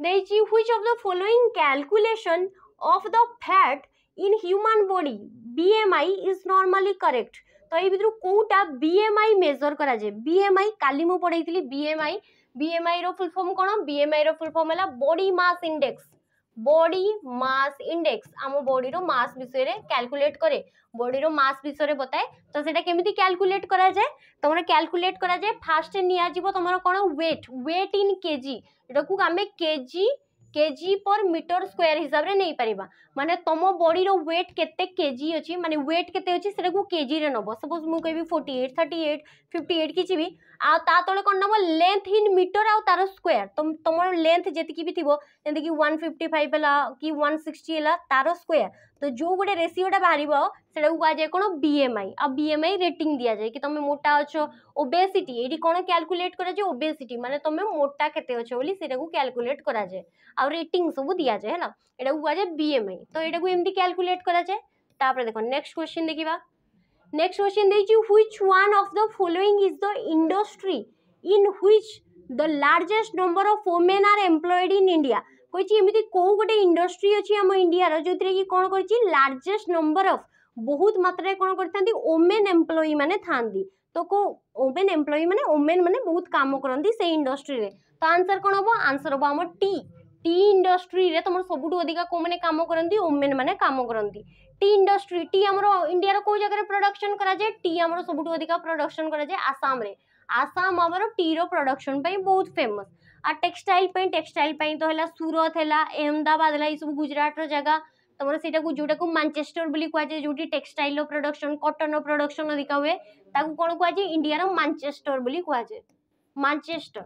they achieve which of the following calculation of the fat in human body BMI is normally correct তো এই ভিতর কোটা BMI মেজর করা যায় BMI কালি মু পড়াইছিলি BMI BMI র ফুল ফর্ম কোন BMI র ফুল ফর্ম হলা body mass index body mass index ଆମ ବଡିର ମାସ୍ ବିଷୟରେ କ୍ୟାଲକୁଲେଟ୍ କରେ ବଡିର ମାସ୍ ବିଷୟରେ ବତାଏ ତ ସେଇଟା କେମିତି କ୍ୟାଲକୁଲେଟ୍ କରାଯାଏ ତମର କ୍ୟାଲକୁଲେଟ୍ କରାଯାଏ ଫାର୍ଷ୍ଟ ନିଆଯିବ ତମର କ'ଣ ୱେଟ୍ ୱେଟ୍ ଇନ୍ କେଜି ଏଟାକୁ ଆମେ କେଜି কেজি পর মিটর স্কোয়ার হিসাবে নেই পারিবা মানে তোম বডির ওয়েট কেতে কেজি অছি মানে ওয়েট কেতে অছি সেটা কেজি রে নব सपोज মু কইবি 48 38 58 কিছি বি আ তা তলে কোন নব লেন্থ ইন মিটর আ তার স্কোয়ার তোমর লেন্থ যেতকি বি থিবো ଯେମିତିକି ୱାନ୍ ଫିଫ୍ଟି ଫାଇଭ୍ ହେଲା କି ୱାନ୍ ସିକ୍ସଟି ହେଲା ତା'ର ସ୍କୋୟାର୍ ତ ଯେଉଁ ଗୋଟେ ରେସିଓଟା ବାହାରିବ ସେଟାକୁ କୁହାଯାଏ କ'ଣ ବି ଏମ୍ ଆଇ ଆଉ ବି ଏମ୍ ଆଇ ରେଟିଂ ଦିଆଯାଏ କି ତୁମେ ମୋଟା ଅଛ ଓବେସିଟି ଏଇଠି କ'ଣ କ୍ୟାଲକୁଲେଟ୍ କରାଯାଏ ଓବେସିଟି ମାନେ ତୁମେ ମୋଟା କେତେ ଅଛ ବୋଲି ସେଇଟାକୁ କ୍ୟାଲକୁଲେଟ୍ କରାଯାଏ ଆଉ ରେଟିଂ ସବୁ ଦିଆଯାଏ ହେଲା ଏଇଟାକୁ କୁହାଯାଏ ବି ଏମ୍ ଆଇ ତ ଏଇଟାକୁ ଏମିତି କ୍ୟାଲକୁଲେଟ୍ କରାଯାଏ ତାପରେ ଦେଖ ନେକ୍ସଟ କ୍ୱେଶ୍ଚିନ୍ ଦେଖିବା ନେକ୍ସଟ କ୍ୱେଶ୍ଚିନ୍ ଦେଇଛି which one of the following is the industry in which the largest number of women are employed in India କହିଛି ଏମିତି କେଉଁ ଗୋଟେ ଇଣ୍ଡଷ୍ଟ୍ରି ଅଛି ଆମ ଇଣ୍ଡିଆର ଯେଉଁଥିରେ କି କ'ଣ କରିଛି ଲାର୍ଜେଷ୍ଟ ନମ୍ବର ଅଫ୍ ବହୁତ ମାତ୍ରାରେ କ'ଣ କରିଥାନ୍ତି ଓମେନ୍ ଏମ୍ପ୍ଲୟି ମାନେ ଥାନ୍ତି ତ କେଉଁ ଓମେନ୍ ଏମ୍ପ୍ଲୟି ମାନେ ଓମେନ୍ ମାନେ ବହୁତ କାମ କରନ୍ତି ସେଇ ଇଣ୍ଡଷ୍ଟ୍ରିରେ ତ ଆନ୍ସର୍ କ'ଣ ହେବ ଆନ୍ସର୍ ହେବ ଆମ ଟି ଟି ଇଣ୍ଡଷ୍ଟ୍ରିରେ ତୁମର ସବୁଠୁ ଅଧିକା କେଉଁମାନେ କାମ କରନ୍ତି ଓମେନ୍ ମାନେ କାମ କରନ୍ତି ଟି ଇଣ୍ଡଷ୍ଟ୍ରି ଟି ଆମର ଇଣ୍ଡିଆର କେଉଁ ଜାଗାରେ ପ୍ରଡକ୍ସନ୍ କରାଯାଏ ଟି ଆମର ସବୁଠୁ ଅଧିକା ପ୍ରଡକ୍ସନ୍ କରାଯାଏ ଆସାମରେ ଆସାମ ଆମର ଟିର ପ୍ରଡକ୍ସନ୍ ପାଇଁ ବହୁତ ଫେମସ୍ आ टेक्सटाइल टेक्सटाइल तो है सूरत है अहमदाबाद है ये सब गुजरात जगह तुम से जोटा को मानचेस्टर बोली कहुए जो टेक्सटाइल प्रडक्शन कटन रडक्शन अधिका हुए कौन कहुए इंडिया मानचेस्टर बोली कहुए मानचेस्टर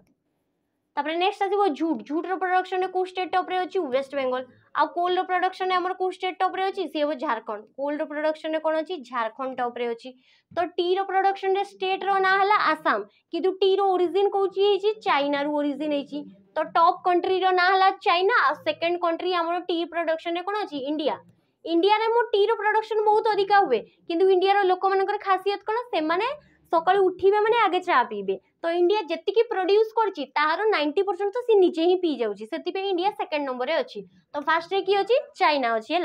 तापर नेक्स्ट आसो झूट झूट्र प्रडक्शन कौ स्टेट अच्छी वेस्ट बेंगल ଆଉ କୋଲ୍ର ପ୍ରଡକ୍ସନ୍ ଆମର କେଉଁ ଷ୍ଟେଟ୍ ଟପ୍ରେ ଅଛି ସିଏ ହେବ ଝାଡ଼ଖଣ୍ଡ କୋଲ୍ର ପ୍ରଡକ୍ସନ୍ରେ କ'ଣ ଅଛି ଝାଡ଼ଖଣ୍ଡ ଟପ୍ରେ ଅଛି ତ ଟିର ପ୍ରଡକ୍ସନ୍ରେ ଷ୍ଟେଟ୍ର ନାଁ ହେଲା ଆସାମ କିନ୍ତୁ ଟିର ଓରିଜିନ୍ କେଉଁଠି ହେଇଛି ଚାଇନାରୁ ଓରିଜିନ୍ ହେଇଛି ତ ଟପ୍ କଣ୍ଟ୍ରିର ନାଁ ହେଲା ଚାଇନା ଆଉ ସେକେଣ୍ଡ କଣ୍ଟ୍ରି ଆମର ଟି ପ୍ରଡକ୍ସନ୍ରେ କ'ଣ ଅଛି ଇଣ୍ଡିଆ ଇଣ୍ଡିଆରେ ମୁଁ ଟିର ପ୍ରଡକ୍ସନ୍ ବହୁତ ଅଧିକା ହୁଏ କିନ୍ତୁ ଇଣ୍ଡିଆର ଲୋକମାନଙ୍କର ଖାସିୟତ କ'ଣ ସେମାନେ ସକାଳୁ ଉଠିବେ ମାନେ ଆଗେ ଚା ପିଇବେ तो इंडिया जी प्रड्यूस कर नाइंटी परसेंट तो सी निजे ही पी जाऊँगी इंडिया सेकेंड नंबर में अच्छी तो फास्ट में कि अच्छी चाइना अच्छी है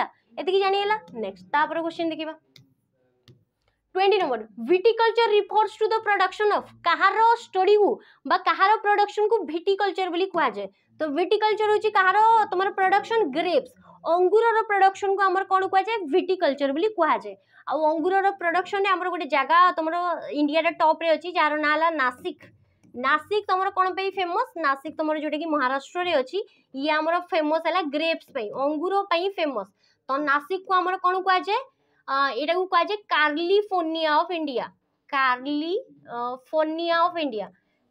जानला नेक्स्ट तापर क्वेश्चन देखा twenty number viticulture refers to the production of कहार स्टडी को कहार प्रोडक्शन को भिटिकलचर भी कहुए तो विटिकलचर हूँ कहार तुम प्रोडक्शन ग्रेप्स ଅଙ୍ଗୁରର ପ୍ରଡକ୍ସନକୁ ଆମର କ'ଣ କୁହାଯାଏ ଭିଟିକଲଚର ବୋଲି କୁହାଯାଏ ଆଉ ଅଙ୍ଗୁରର ପ୍ରଡକ୍ସନରେ ଆମର ଗୋଟେ ଜାଗା ତମର ଇଣ୍ଡିଆର ଟପ୍ରେ ଅଛି ଯାହାର ନାଁ ହେଲା ନାସିକ নাসিক তোমার কোণ পাই ফেমস নাসিক তোমার যেটা কি মহারাষ্ট্রের অছি ইয়ে আমার ফেমস হল গ্রেপস পাই অঙ্গুর পাই ফেমস তো নাসিক কু আমার কোণ কুয়াযায় এটা কুয়াযায় California of India California of India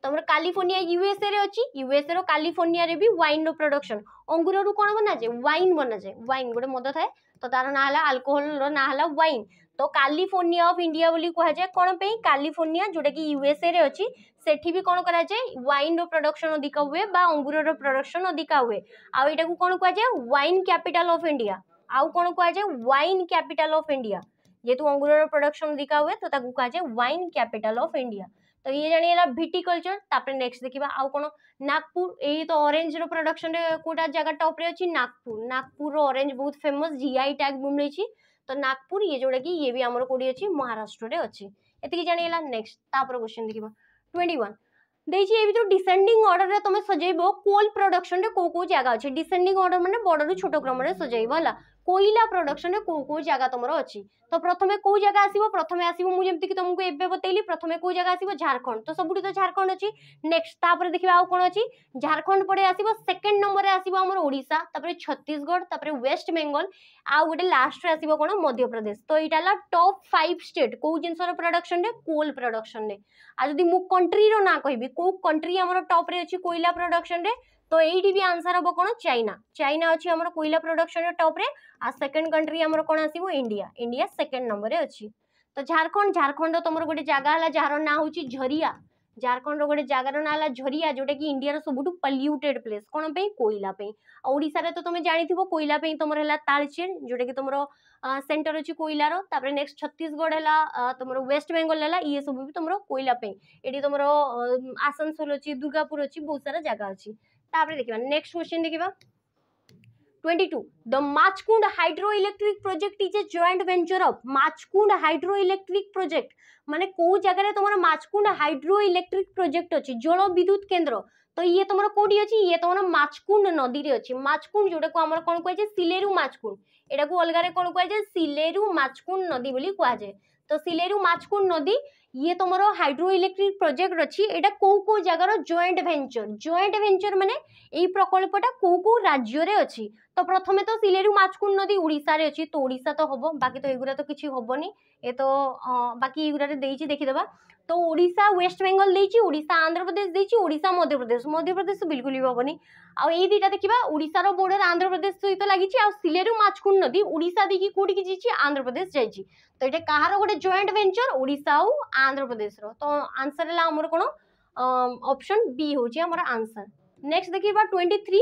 তোমার কালিফোর্নিয়া ইউএসএ রে অছি ইউএসএ র কালিফোর্নিয়া রে বি ওয়াইন র প্রোডকশন অঙ্গুর রু কোন বনা যায় ওয়াইন বনা যায় ওয়াইন গোটে মদ থাকে তো তার না হলা আলকোহল র না হলা ওয়াইন তো কালিফোর্নিয়া অফ ইন্ডিয়া বলি কুহযায় কোণ পাই কালিফোর্নিয়া যেটা কি ইউএসএ রে অছি সেটি বি কোণ করা যায় ওয়াইন র প্রোডকশন অধিকা হুয়ে বা অঙ্গুর র প্রোডকশন অধিকা হুয়ে আউ এটাকু কোণ কুয়া যায় ওয়াইন ক্যাপিটাল অফ ইন্ডিয়া আউ কোণ কুয়া যায় ওয়াইন ক্যাপিটাল অফ ইন্ডিয়া যেহেতু অঙ্গুর প্রোডকশন অধিকা হুয়ে তো তাকে কুয়া যায় ওয়াইন ক্যাপিটাল অফ ইন্ডিয়া ତ ଇଏ ଜାଣିଗଲା ଭିଟିକଲଚର ତାପରେ ନେକ୍ସଟ ଦେଖିବା ଆଉ କ'ଣ ନାଗପୁର ଏଇ ତ ଅରେଞ୍ଜର ପ୍ରଡକ୍ସନରେ କେଉଁଟା ଜାଗା ଟପ୍ରେ ଅଛି ନାଗପୁର ନାଗପୁରର ଅରେଞ୍ଜ ବହୁତ ଫେମସ୍ ଜିଆଇ ଟ୍ୟାଗ୍ ମିଳିଛି ତ ନାଗପୁର ଇଏ ଯେଉଁଟାକି ଇଏ ବି ଆମର କେଉଁଠି ଅଛି ମହାରାଷ୍ଟ୍ରରେ ଅଛି ଏତିକି ଜାଣିଗଲା ନେକ୍ସଟ ତାପରେ କ୍ୱେଶ୍ଚିନ୍ ଦେଖିବା ଟ୍ୱେଣ୍ଟି ୱାନ୍ ଦେଇଛି ଏ ଭିତରୁ ଡିସେଣ୍ଡିଂ ଅର୍ଡ଼ରରେ ତୁମେ ସଜେଇବ କୋଲ୍ ପ୍ରଡକ୍ସନରେ କେଉଁ କେଉଁ ଜାଗା ଅଛି ଡିସେଣ୍ଡିଂ ଅର୍ଡ଼ର ମାନେ ବଡ଼ରୁ ଛୋଟ କ୍ରମରେ ସଜେଇବ ହେଲା କୋଇଲା ପ୍ରଡକ୍ସନରେ କେଉଁ କେଉଁ ଜାଗା ତୁମର ଅଛି ତ ପ୍ରଥମେ କେଉଁ ଜାଗା ଆସିବ ପ୍ରଥମେ ଆସିବ ମୁଁ ଯେମିତିକି ତୁମକୁ ଏବେ ବତେଇଲି ପ୍ରଥମେ କେଉଁ ଜାଗା ଆସିବ ଝାଡ଼ଖଣ୍ଡ ତ ସବୁଠି ତ ଝାଡ଼ଖଣ୍ଡ ଅଛି ନେକ୍ସଟ ତାପରେ ଦେଖିବା ଆଉ କ'ଣ ଅଛି ଝାଡ଼ଖଣ୍ଡ ପରେ ଆସିବ ସେକେଣ୍ଡ ନମ୍ବରରେ ଆସିବ ଆମର ଓଡ଼ିଶା ତାପରେ ଛତିଶଗଡ଼ ତାପରେ ୱେଷ୍ଟ ବେଙ୍ଗଲ ଆଉ ଗୋଟେ ଲାଷ୍ଟରେ ଆସିବ କ'ଣ ମଧ୍ୟପ୍ରଦେଶ ତ ଏଇଟା ହେଲା ଟପ୍ ଫାଇଭ୍ ଷ୍ଟେଟ୍ କେଉଁ ଜିନିଷର ପ୍ରଡକ୍ସନରେ କୋଲ୍ ପ୍ରଡକ୍ସନରେ ଆଉ ଯଦି ମୁଁ କଣ୍ଟ୍ରିର ନାଁ କହିବି କେଉଁ କଣ୍ଟ୍ରି ଆମର ଟପ୍ରେ ଅଛି କୋଇଲା ପ୍ରଡକ୍ସନରେ তো এইটি ବି ଆନ୍ସର୍ ହେବ କ'ଣ ଚାଇନା ଚାଇନା ଅଛି ଆମର କୋଇଲା ପ୍ରଡକ୍ସନ୍ର ଟପ୍ରେ ଆଉ ସେକେଣ୍ଡ କଣ୍ଟ୍ରି ଆମର କ'ଣ ଆସିବ ଇଣ୍ଡିଆ ଇଣ୍ଡିଆ ସେକେଣ୍ଡ ନମ୍ବରରେ ଅଛି ତ ଝାଡ଼ଖଣ୍ଡ ଝାଡ଼ଖଣ୍ଡର ତମର ଗୋଟେ ଜାଗା ହେଲା ଯାହାର ନାଁ ହେଉଛି ଝରିଆ ঝাড়খণ্ডর গোটে জায়গার না হল ঝরিয়া যেটা কি ইন্ডিয়ার সবুঠু পল্যুটেড প্লেস কোণ পাই কোইলা পাই ওড়িশার তো তুমি জাঁথিব কোইলা পাই তোমার হল তালচের যেটা কি তোমার সেন্টার অছি কোইলার তারপরে নেক্সট ছত্তিশগড় হল তোমার ওয়েস্ট বেঙ্গল হল ইয়ে সবু বি তোমার কোইলা পাই এটি তোমার আসানসোল অছি দুর্গাপুর অছি বহুত সারা জায়গা অছি ତାପରେ ଦେଖିବା ନେକ୍ସଟ କ୍ୱେଶ୍ଚିନ୍ ଦେଖିବା twenty two the Machkund hydroelectric project is a joint venture of Machkund hydroelectric project माने कौ जगार तुम माचकुंड हाइड्रो इलेक्ट्रिक प्रोजेक्ट अच्छी जल विद्युत केन्द्र तो ये तुम कौटी अच्छी ये तुम माचकुंड नदी अच्छी माचकुंड जोटा को आम कौन कहुए सिलेरु माचकुंड यहाँ को अलग कौन कहुए सिलेरु माचकुंड नदी बोली कहुए तो सिलेरु माचकुंड नदी ये तुम हाइड्रो इलेक्ट्रिक प्रोजेक्ट अच्छी यहाँ कौ कौ जगार जयंट भेचर जयंट भेचर मैंने ये प्रकल्पटा कौ कौ राज्य अच्छी तो प्रथम तो सिलेरु माचकुंड नदी ओडार अच्छी तो ओडा तो हम बाकी तो एगुरा तो किसी हेनी ए तो बाकी एगुरा देखीदेवा তো ওড়িশা ওয়েস্ট বেঙ্গল দিয়েছি ওড়িশা আন্ধ্রপ্রদেশ দিয়েছি ওড়িশা মধ্যপ্রদেশ মধ্যপ্রদেশ বিলকুল বি হবনি আউ এই দুইটা দেখিবা ওড়িশার বর্ডর আন্ধ্রপ্রদেশ সহিত লাগিছি আউ সিলেরু মাছকুণ নদী ওড়িশা দিকে কোটিকি যাইছি আন্ধ্রপ্রদেশ যাইছি তো এটা কাহার গোটে জয়েন্ট ভেঞ্চর ওড়িশা আউ আন্ধ্রপ্রদেশর তো আনসার হল আমার কোণ অপশন বি হচ্ছে আমার আনসার নেক্সট দেখিবা টোয়েন্টি থ্রি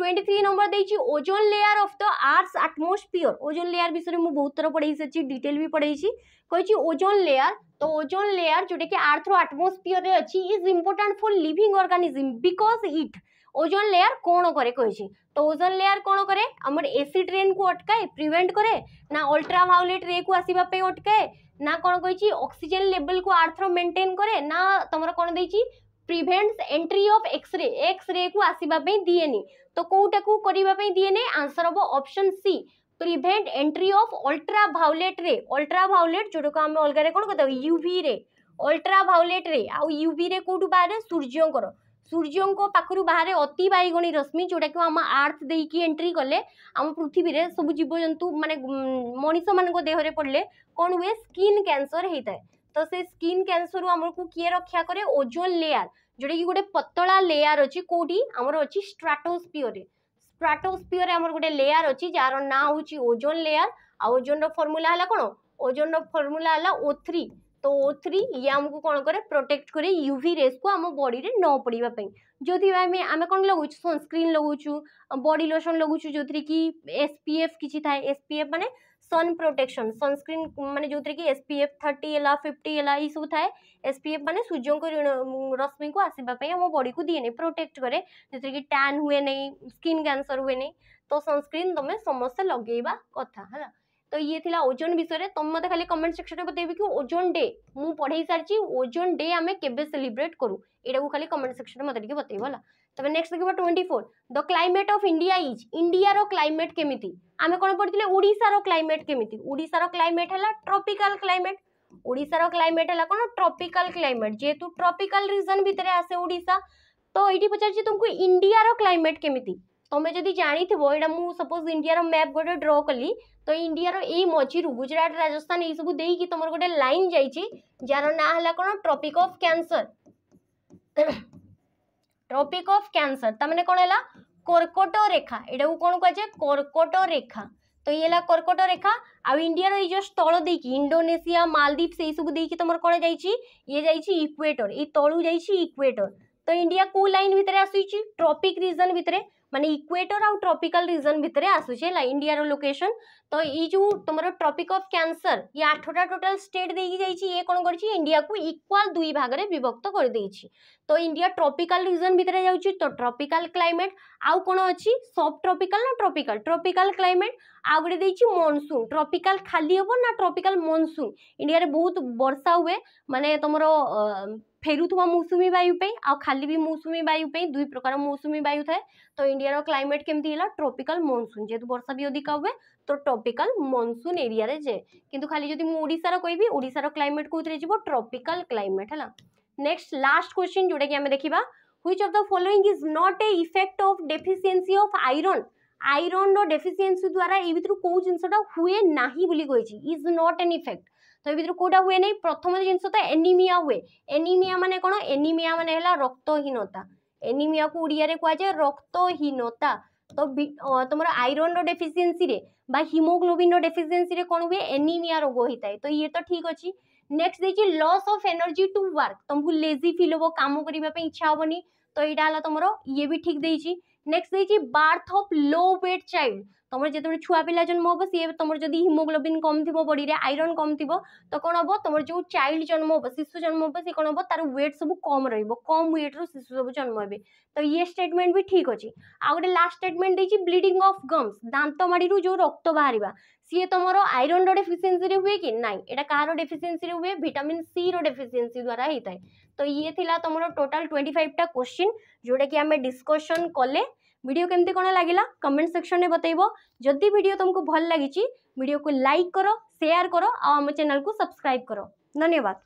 টোয়েন্টি থ্রি ନମ୍ବର ଦେଇଛି ozone layer of the earth atmosphere ozone layer ବିଷୟରେ ମୁଁ ବହୁତ ଥର ପଢ଼େଇ ସାରିଛି ଡିଟେଲ ବି ପଢ଼େଇଛି କହିଛି ଓଜୋନ୍ ଲେୟାର ତ ଓଜୋନ୍ ଲେୟାର ଯେଉଁଟାକି ଆର୍ଥର ଆଟମୋସ୍ଫିୟରରେ ଅଛି is important for living organism because it ozone layer কোণ করে কইছি তো ওজন লেয়ার কোণ করে আমার এসিড রেন কু অটকায়ে প্রিভেন্ট করে না অল্ট্রাভায়োলেট রে কু আসিবা পে অটকায়ে না কোণ কইছি অক্সিজেন লেভেল কু আর্থর মেনটেন করে না তোমার কোণ দেইছি prevents entry of X ray X ray কু আসিবা পে দিয়েনি তো কোউটাকু করিবা পাই দিএনএ আনসার হবো option C prevent entry of ultraviolet ray অল্ট্রা violet যেটাকে আমি অলগা রে কোন কথা ইউভি রে অল্ট্রা ভায়োলেট রে আউ ইউভি রে কোউটু বাহারে সূর্যঙ্কর সূর্যঙ্ক পাখু বাহারে অতি বাইগণী রশ্মি যেটাকে আম আর্থ দিয়ে এন্ট্রি কলে আম পৃথিবীরে সবু জীবজন্তু মানে মনিষ মান দেহরে পড়লে কোণ হুয়ে স্কিন ক্যান্সর হয়ে থাকে তো সেই স্কিন ক্যান্সর আমি কি রক্ষা করে ওজোন লেয়ার ଯେଉଁଟାକି ଗୋଟେ ପତଳା ଲେୟାର ଅଛି କେଉଁଠି ଆମର ଅଛି ଷ୍ଟ୍ରାଟୋସ୍ପିଓରେ ଷ୍ଟ୍ରାଟୋସ୍ପିଓରେ ଆମର ଗୋଟେ ଲେୟାର ଅଛି ଯାହାର ନାଁ ହେଉଛି ଓଜୋନ୍ ଲେୟାର ଆଉ ଓଜୋନ୍ର ଫର୍ମୁଲା ହେଲା କ'ଣ ଓଜୋନ୍ର ଫର୍ମୁଲା ହେଲା ଓ ଥ୍ରୀ ତ ଓ ଥ୍ରୀ ଇଏ ଆମକୁ କ'ଣ କରେ ପ୍ରୋଟେକ୍ଟ କରେ ୟୁଭି ରେସ୍କୁ ଆମ ବଡ଼ିରେ ନ ପଡ଼ିବା ପାଇଁ ଯଦି ଆମେ ଆମେ କ'ଣ ଲଗାଉଛୁ ସନସ୍କ୍ରିନ୍ ଲଗାଉଛୁ ବଡ଼ି ଲୋସନ୍ ଲଗାଉଛୁ ଯେଉଁଥିରେ କି ଏସ୍ ପି ଏଫ୍ କିଛି ଥାଏ ଏସ୍ ପି ଏଫ୍ ମାନେ सन प्रोटेक्शन सनस्क्रीन मानते जो थे कि एसपीएफ थर्टी है फिफ्टी है यू सब था एफ मानते सूर्य रश्मि को आसपापी आम बड़ी को दिए नहीं प्रोटेक्ट करे जो थे टैन हुए नहीं स्किन कैंसर हुए नहीं तो सनस्क्रीन तुम तो समस्त लगे कथ है तो ये थी ओजोन विषय में तुम मत खाली कमेंट सेक्शन में बतेबी कि ओजोन डे मुझे पढ़े सारी ओजोन डे आम के सेलिब्रेट करूँ यू खाली कमेंट सेक्शन में मतलब बतेबा तब नेक्स्ट देखिए twenty four the climate of India is India climate केमी आम कौन पढ़ी ओडार क्लैमेट केमी ओडार क्लैमेट है ट्रपिकाल क्लैमेट ओडार क्लैमेट है कौन ट्रपिकाल क्लैमेट जेहतु ट्रपिकाल रिजन भितर आसे ओडा तो ये पचार इंडिया क्लैमेट केमी तुम्हें जब जानव यहाँ मुझे सपोज इंडिया मैप गोटे ड्र कली तो इंडिया यही मझीर गुजरात राजस्थान ये सब देखिए तुम गोटे लाइन जाइए जार ना है कौन ट्रपिक अफ क्या টপিক অফ ক্যান্সর তা মানে কোণ হেলা কর্কট রেখা এটাকে কোণ কুযায়ে কর্কট রেখা তো ইয়ে হেলা কর্কট রেখা আউ ইন্ডিয়ার এই যে স্থল দিয়ে ইন্ডোনেসিয়া মালদ্বীপ সেই সব দিয়ে তোমার কোণ যাই ইয়ে যাই ইকুয়েটর এই তলু যাই ইকুয়েটর তো ইন্ডিয়া কেউ লাইন ভিতরে আসুছি ট্রপিক রিজন ভিতরে মানে ଇକ୍ୱେଟର ଆଉ ଟ୍ରପିକାଲ ରିଜନ୍ ଭିତରେ ଆସୁଛି ହେଲା ଇଣ୍ଡିଆର ଲୋକେସନ୍ ତ ଏଇ ଯେଉଁ ତୁମର ଟ୍ରପିକ୍ ଅଫ୍ କ୍ୟାନ୍ସର ଇଏ ଆଠଟା ଟୋଟାଲ ଷ୍ଟେଟ୍ ଦେଇକି ଯାଇଛି ଇଏ କ'ଣ କରିଛି ଇଣ୍ଡିଆକୁ ଇକ୍ୱାଲ୍ ଦୁଇ ଭାଗରେ ବିଭକ୍ତ କରିଦେଇଛି ତ ଇଣ୍ଡିଆ ଟ୍ରପିକାଲ ରିଜନ୍ ଭିତରେ ଯାଉଛି ତ ଟ୍ରପିକାଲ କ୍ଲାଇମେଟ୍ ଆଉ କ'ଣ ଅଛି ସବ୍ ଟ୍ରପିକାଲ ନା ଟ୍ରପିକାଲ ଟ୍ରପିକାଲ କ୍ଲାଇମେଟ୍ ଆଉ ଗୋଟେ ଦେଇଛି ମନସୁନ୍ ଟ୍ରପିକାଲ ଖାଲି ହେବ ନା ଟ୍ରପିକାଲ ମନସୁନ୍ ଇଣ୍ଡିଆରେ ବହୁତ ବର୍ଷା ହୁଏ ମାନେ ତୁମର ଫେରୁଥିବା ମୌସୁମୀ ବାୟୁ ପାଇଁ ଆଉ ଖାଲି ବି ମୌସୁମୀ ବାୟୁ ପାଇଁ ଦୁଇ ପ୍ରକାର ମୌସୁମୀ ବାୟୁ ଥାଏ ତ ଇଣ୍ଡିଆର କ୍ଲାଇମେଟ୍ କେମିତି ହେଲା ଟ୍ରପିକାଲ ମନସୁନ୍ ଯେହେତୁ ବର୍ଷା ବି ଅଧିକା ହୁଏ ତ ଟ୍ରପିକାଲ ମନସୁନ୍ ଏରିଆରେ ଯାଏ କିନ୍ତୁ ଖାଲି ଯଦି ମୁଁ ଓଡ଼ିଶାର କହିବି ଓଡ଼ିଶାର କ୍ଲାଇମେଟ୍ କେଉଁଥିରେ ଯିବ ଟ୍ରପିକାଲ କ୍ଲାଇମେଟ୍ ହେଲା ନେକ୍ସଟ ଲାଷ୍ଟ କ୍ୱେଶ୍ଚିନ୍ ଯେଉଁଟାକି ଆମେ ଦେଖିବା which of the following is not a effect of deficiency of iron iron ର deficiency ଦ୍ୱାରା ଏଇ ଭିତରୁ କୋଉ ଜିନିଷଟା ହୁଏ ନାହିଁ ବୋଲି କହିଛି is not an effect ତ ଏ ଭିତରୁ କେଉଁଟା ହୁଏ ନାହିଁ ପ୍ରଥମ ଜିନିଷ ତ ଏନିମିଆ ହୁଏ ଏନିମିଆ ମାନେ କ'ଣ ଏନିମିଆ ମାନେ ହେଲା ରକ୍ତହୀନତା ଏନିମିଆକୁ ଓଡ଼ିଆରେ କୁହାଯାଏ ରକ୍ତହୀନତା ତ ତୁମର ଆଇରନ୍ର ଡେଫିସିଏନ୍ସିରେ বা হিমোগ্লোবিনর ডেফিসিয়েন্সিরে কোণ হুয়ে এনিমিয়া রোগ হয়ে তো ইয়ে তো ঠিক অছি নেক্সট দিয়েছি loss of energy to work তুমি লেজি ফিল হব কাম করা ইচ্ছা হবনি তো এইটা হল তোমার ইয়ে বি ঠিক দিয়েছি নেক্সট দিয়েছি birth of low weight child ତୁମର ଯେତେବେଳେ ଛୁଆ ପିଲା ଜନ୍ମ ହେବ ସିଏ ତୁମର ଯଦି ହିମୋଗ୍ଲୋବିନ୍ କମ୍ ଥିବ ବଡ଼ିରେ ଆଇରନ୍ କମ୍ ଥିବ ତ କ'ଣ ହେବ ତୁମର ଯେଉଁ ଚାଇଲ୍ଡ ଜନ୍ମ ହେବ ଶିଶୁ ଜନ୍ମ ହେବ ସିଏ କ'ଣ ହେବ ତାର ୱେଟ୍ ସବୁ କମ୍ ରହିବ କମ୍ ୱେଟ୍ରୁ ଶିଶୁ ସବୁ ଜନ୍ମ ହେବେ ତ ଇଏ ଷ୍ଟେଟମେଣ୍ଟ ବି ଠିକ୍ ଅଛି ଆଉ ଗୋଟେ ଲାଷ୍ଟ ଷ୍ଟେଟମେଣ୍ଟ ଦେଇଛି ବ୍ଲିଡ଼ିଂ ଅଫ୍ ଗମ୍ସ ଦାନ୍ତ ମାଡ଼ିରୁ ଯେଉଁ ରକ୍ତ ବାହାରିବା ସିଏ ତୁମର ଆଇରନ୍ର ଡେଫିସିଏନ୍ସିରେ ହୁଏ କି ନାଇଁ ଏଇଟା କାହାର ଡେଫିସିଏନ୍ସିରେ ହୁଏ ଭିଟାମିନ୍ ସିର ଡେଫିସିଏନ୍ସି ଦ୍ୱାରା ହେଇଥାଏ ତ ଇଏ ଥିଲା ତୁମର ଟୋଟାଲ୍ ଟ୍ୱେଣ୍ଟି ଫାଇଭଟା କୋଶ୍ଚିନ୍ ଯେଉଁଟାକି ଆମେ ଡିସ୍କସନ୍ କଲେ भिड केमी कौन लगला कमेंट सेक्शन में बतेब जदि भिड तुमको भल लगी भिडियो को लाइक करो, शेयर करो आम चैनल को सब्सक्राइब करो। धन्यवाद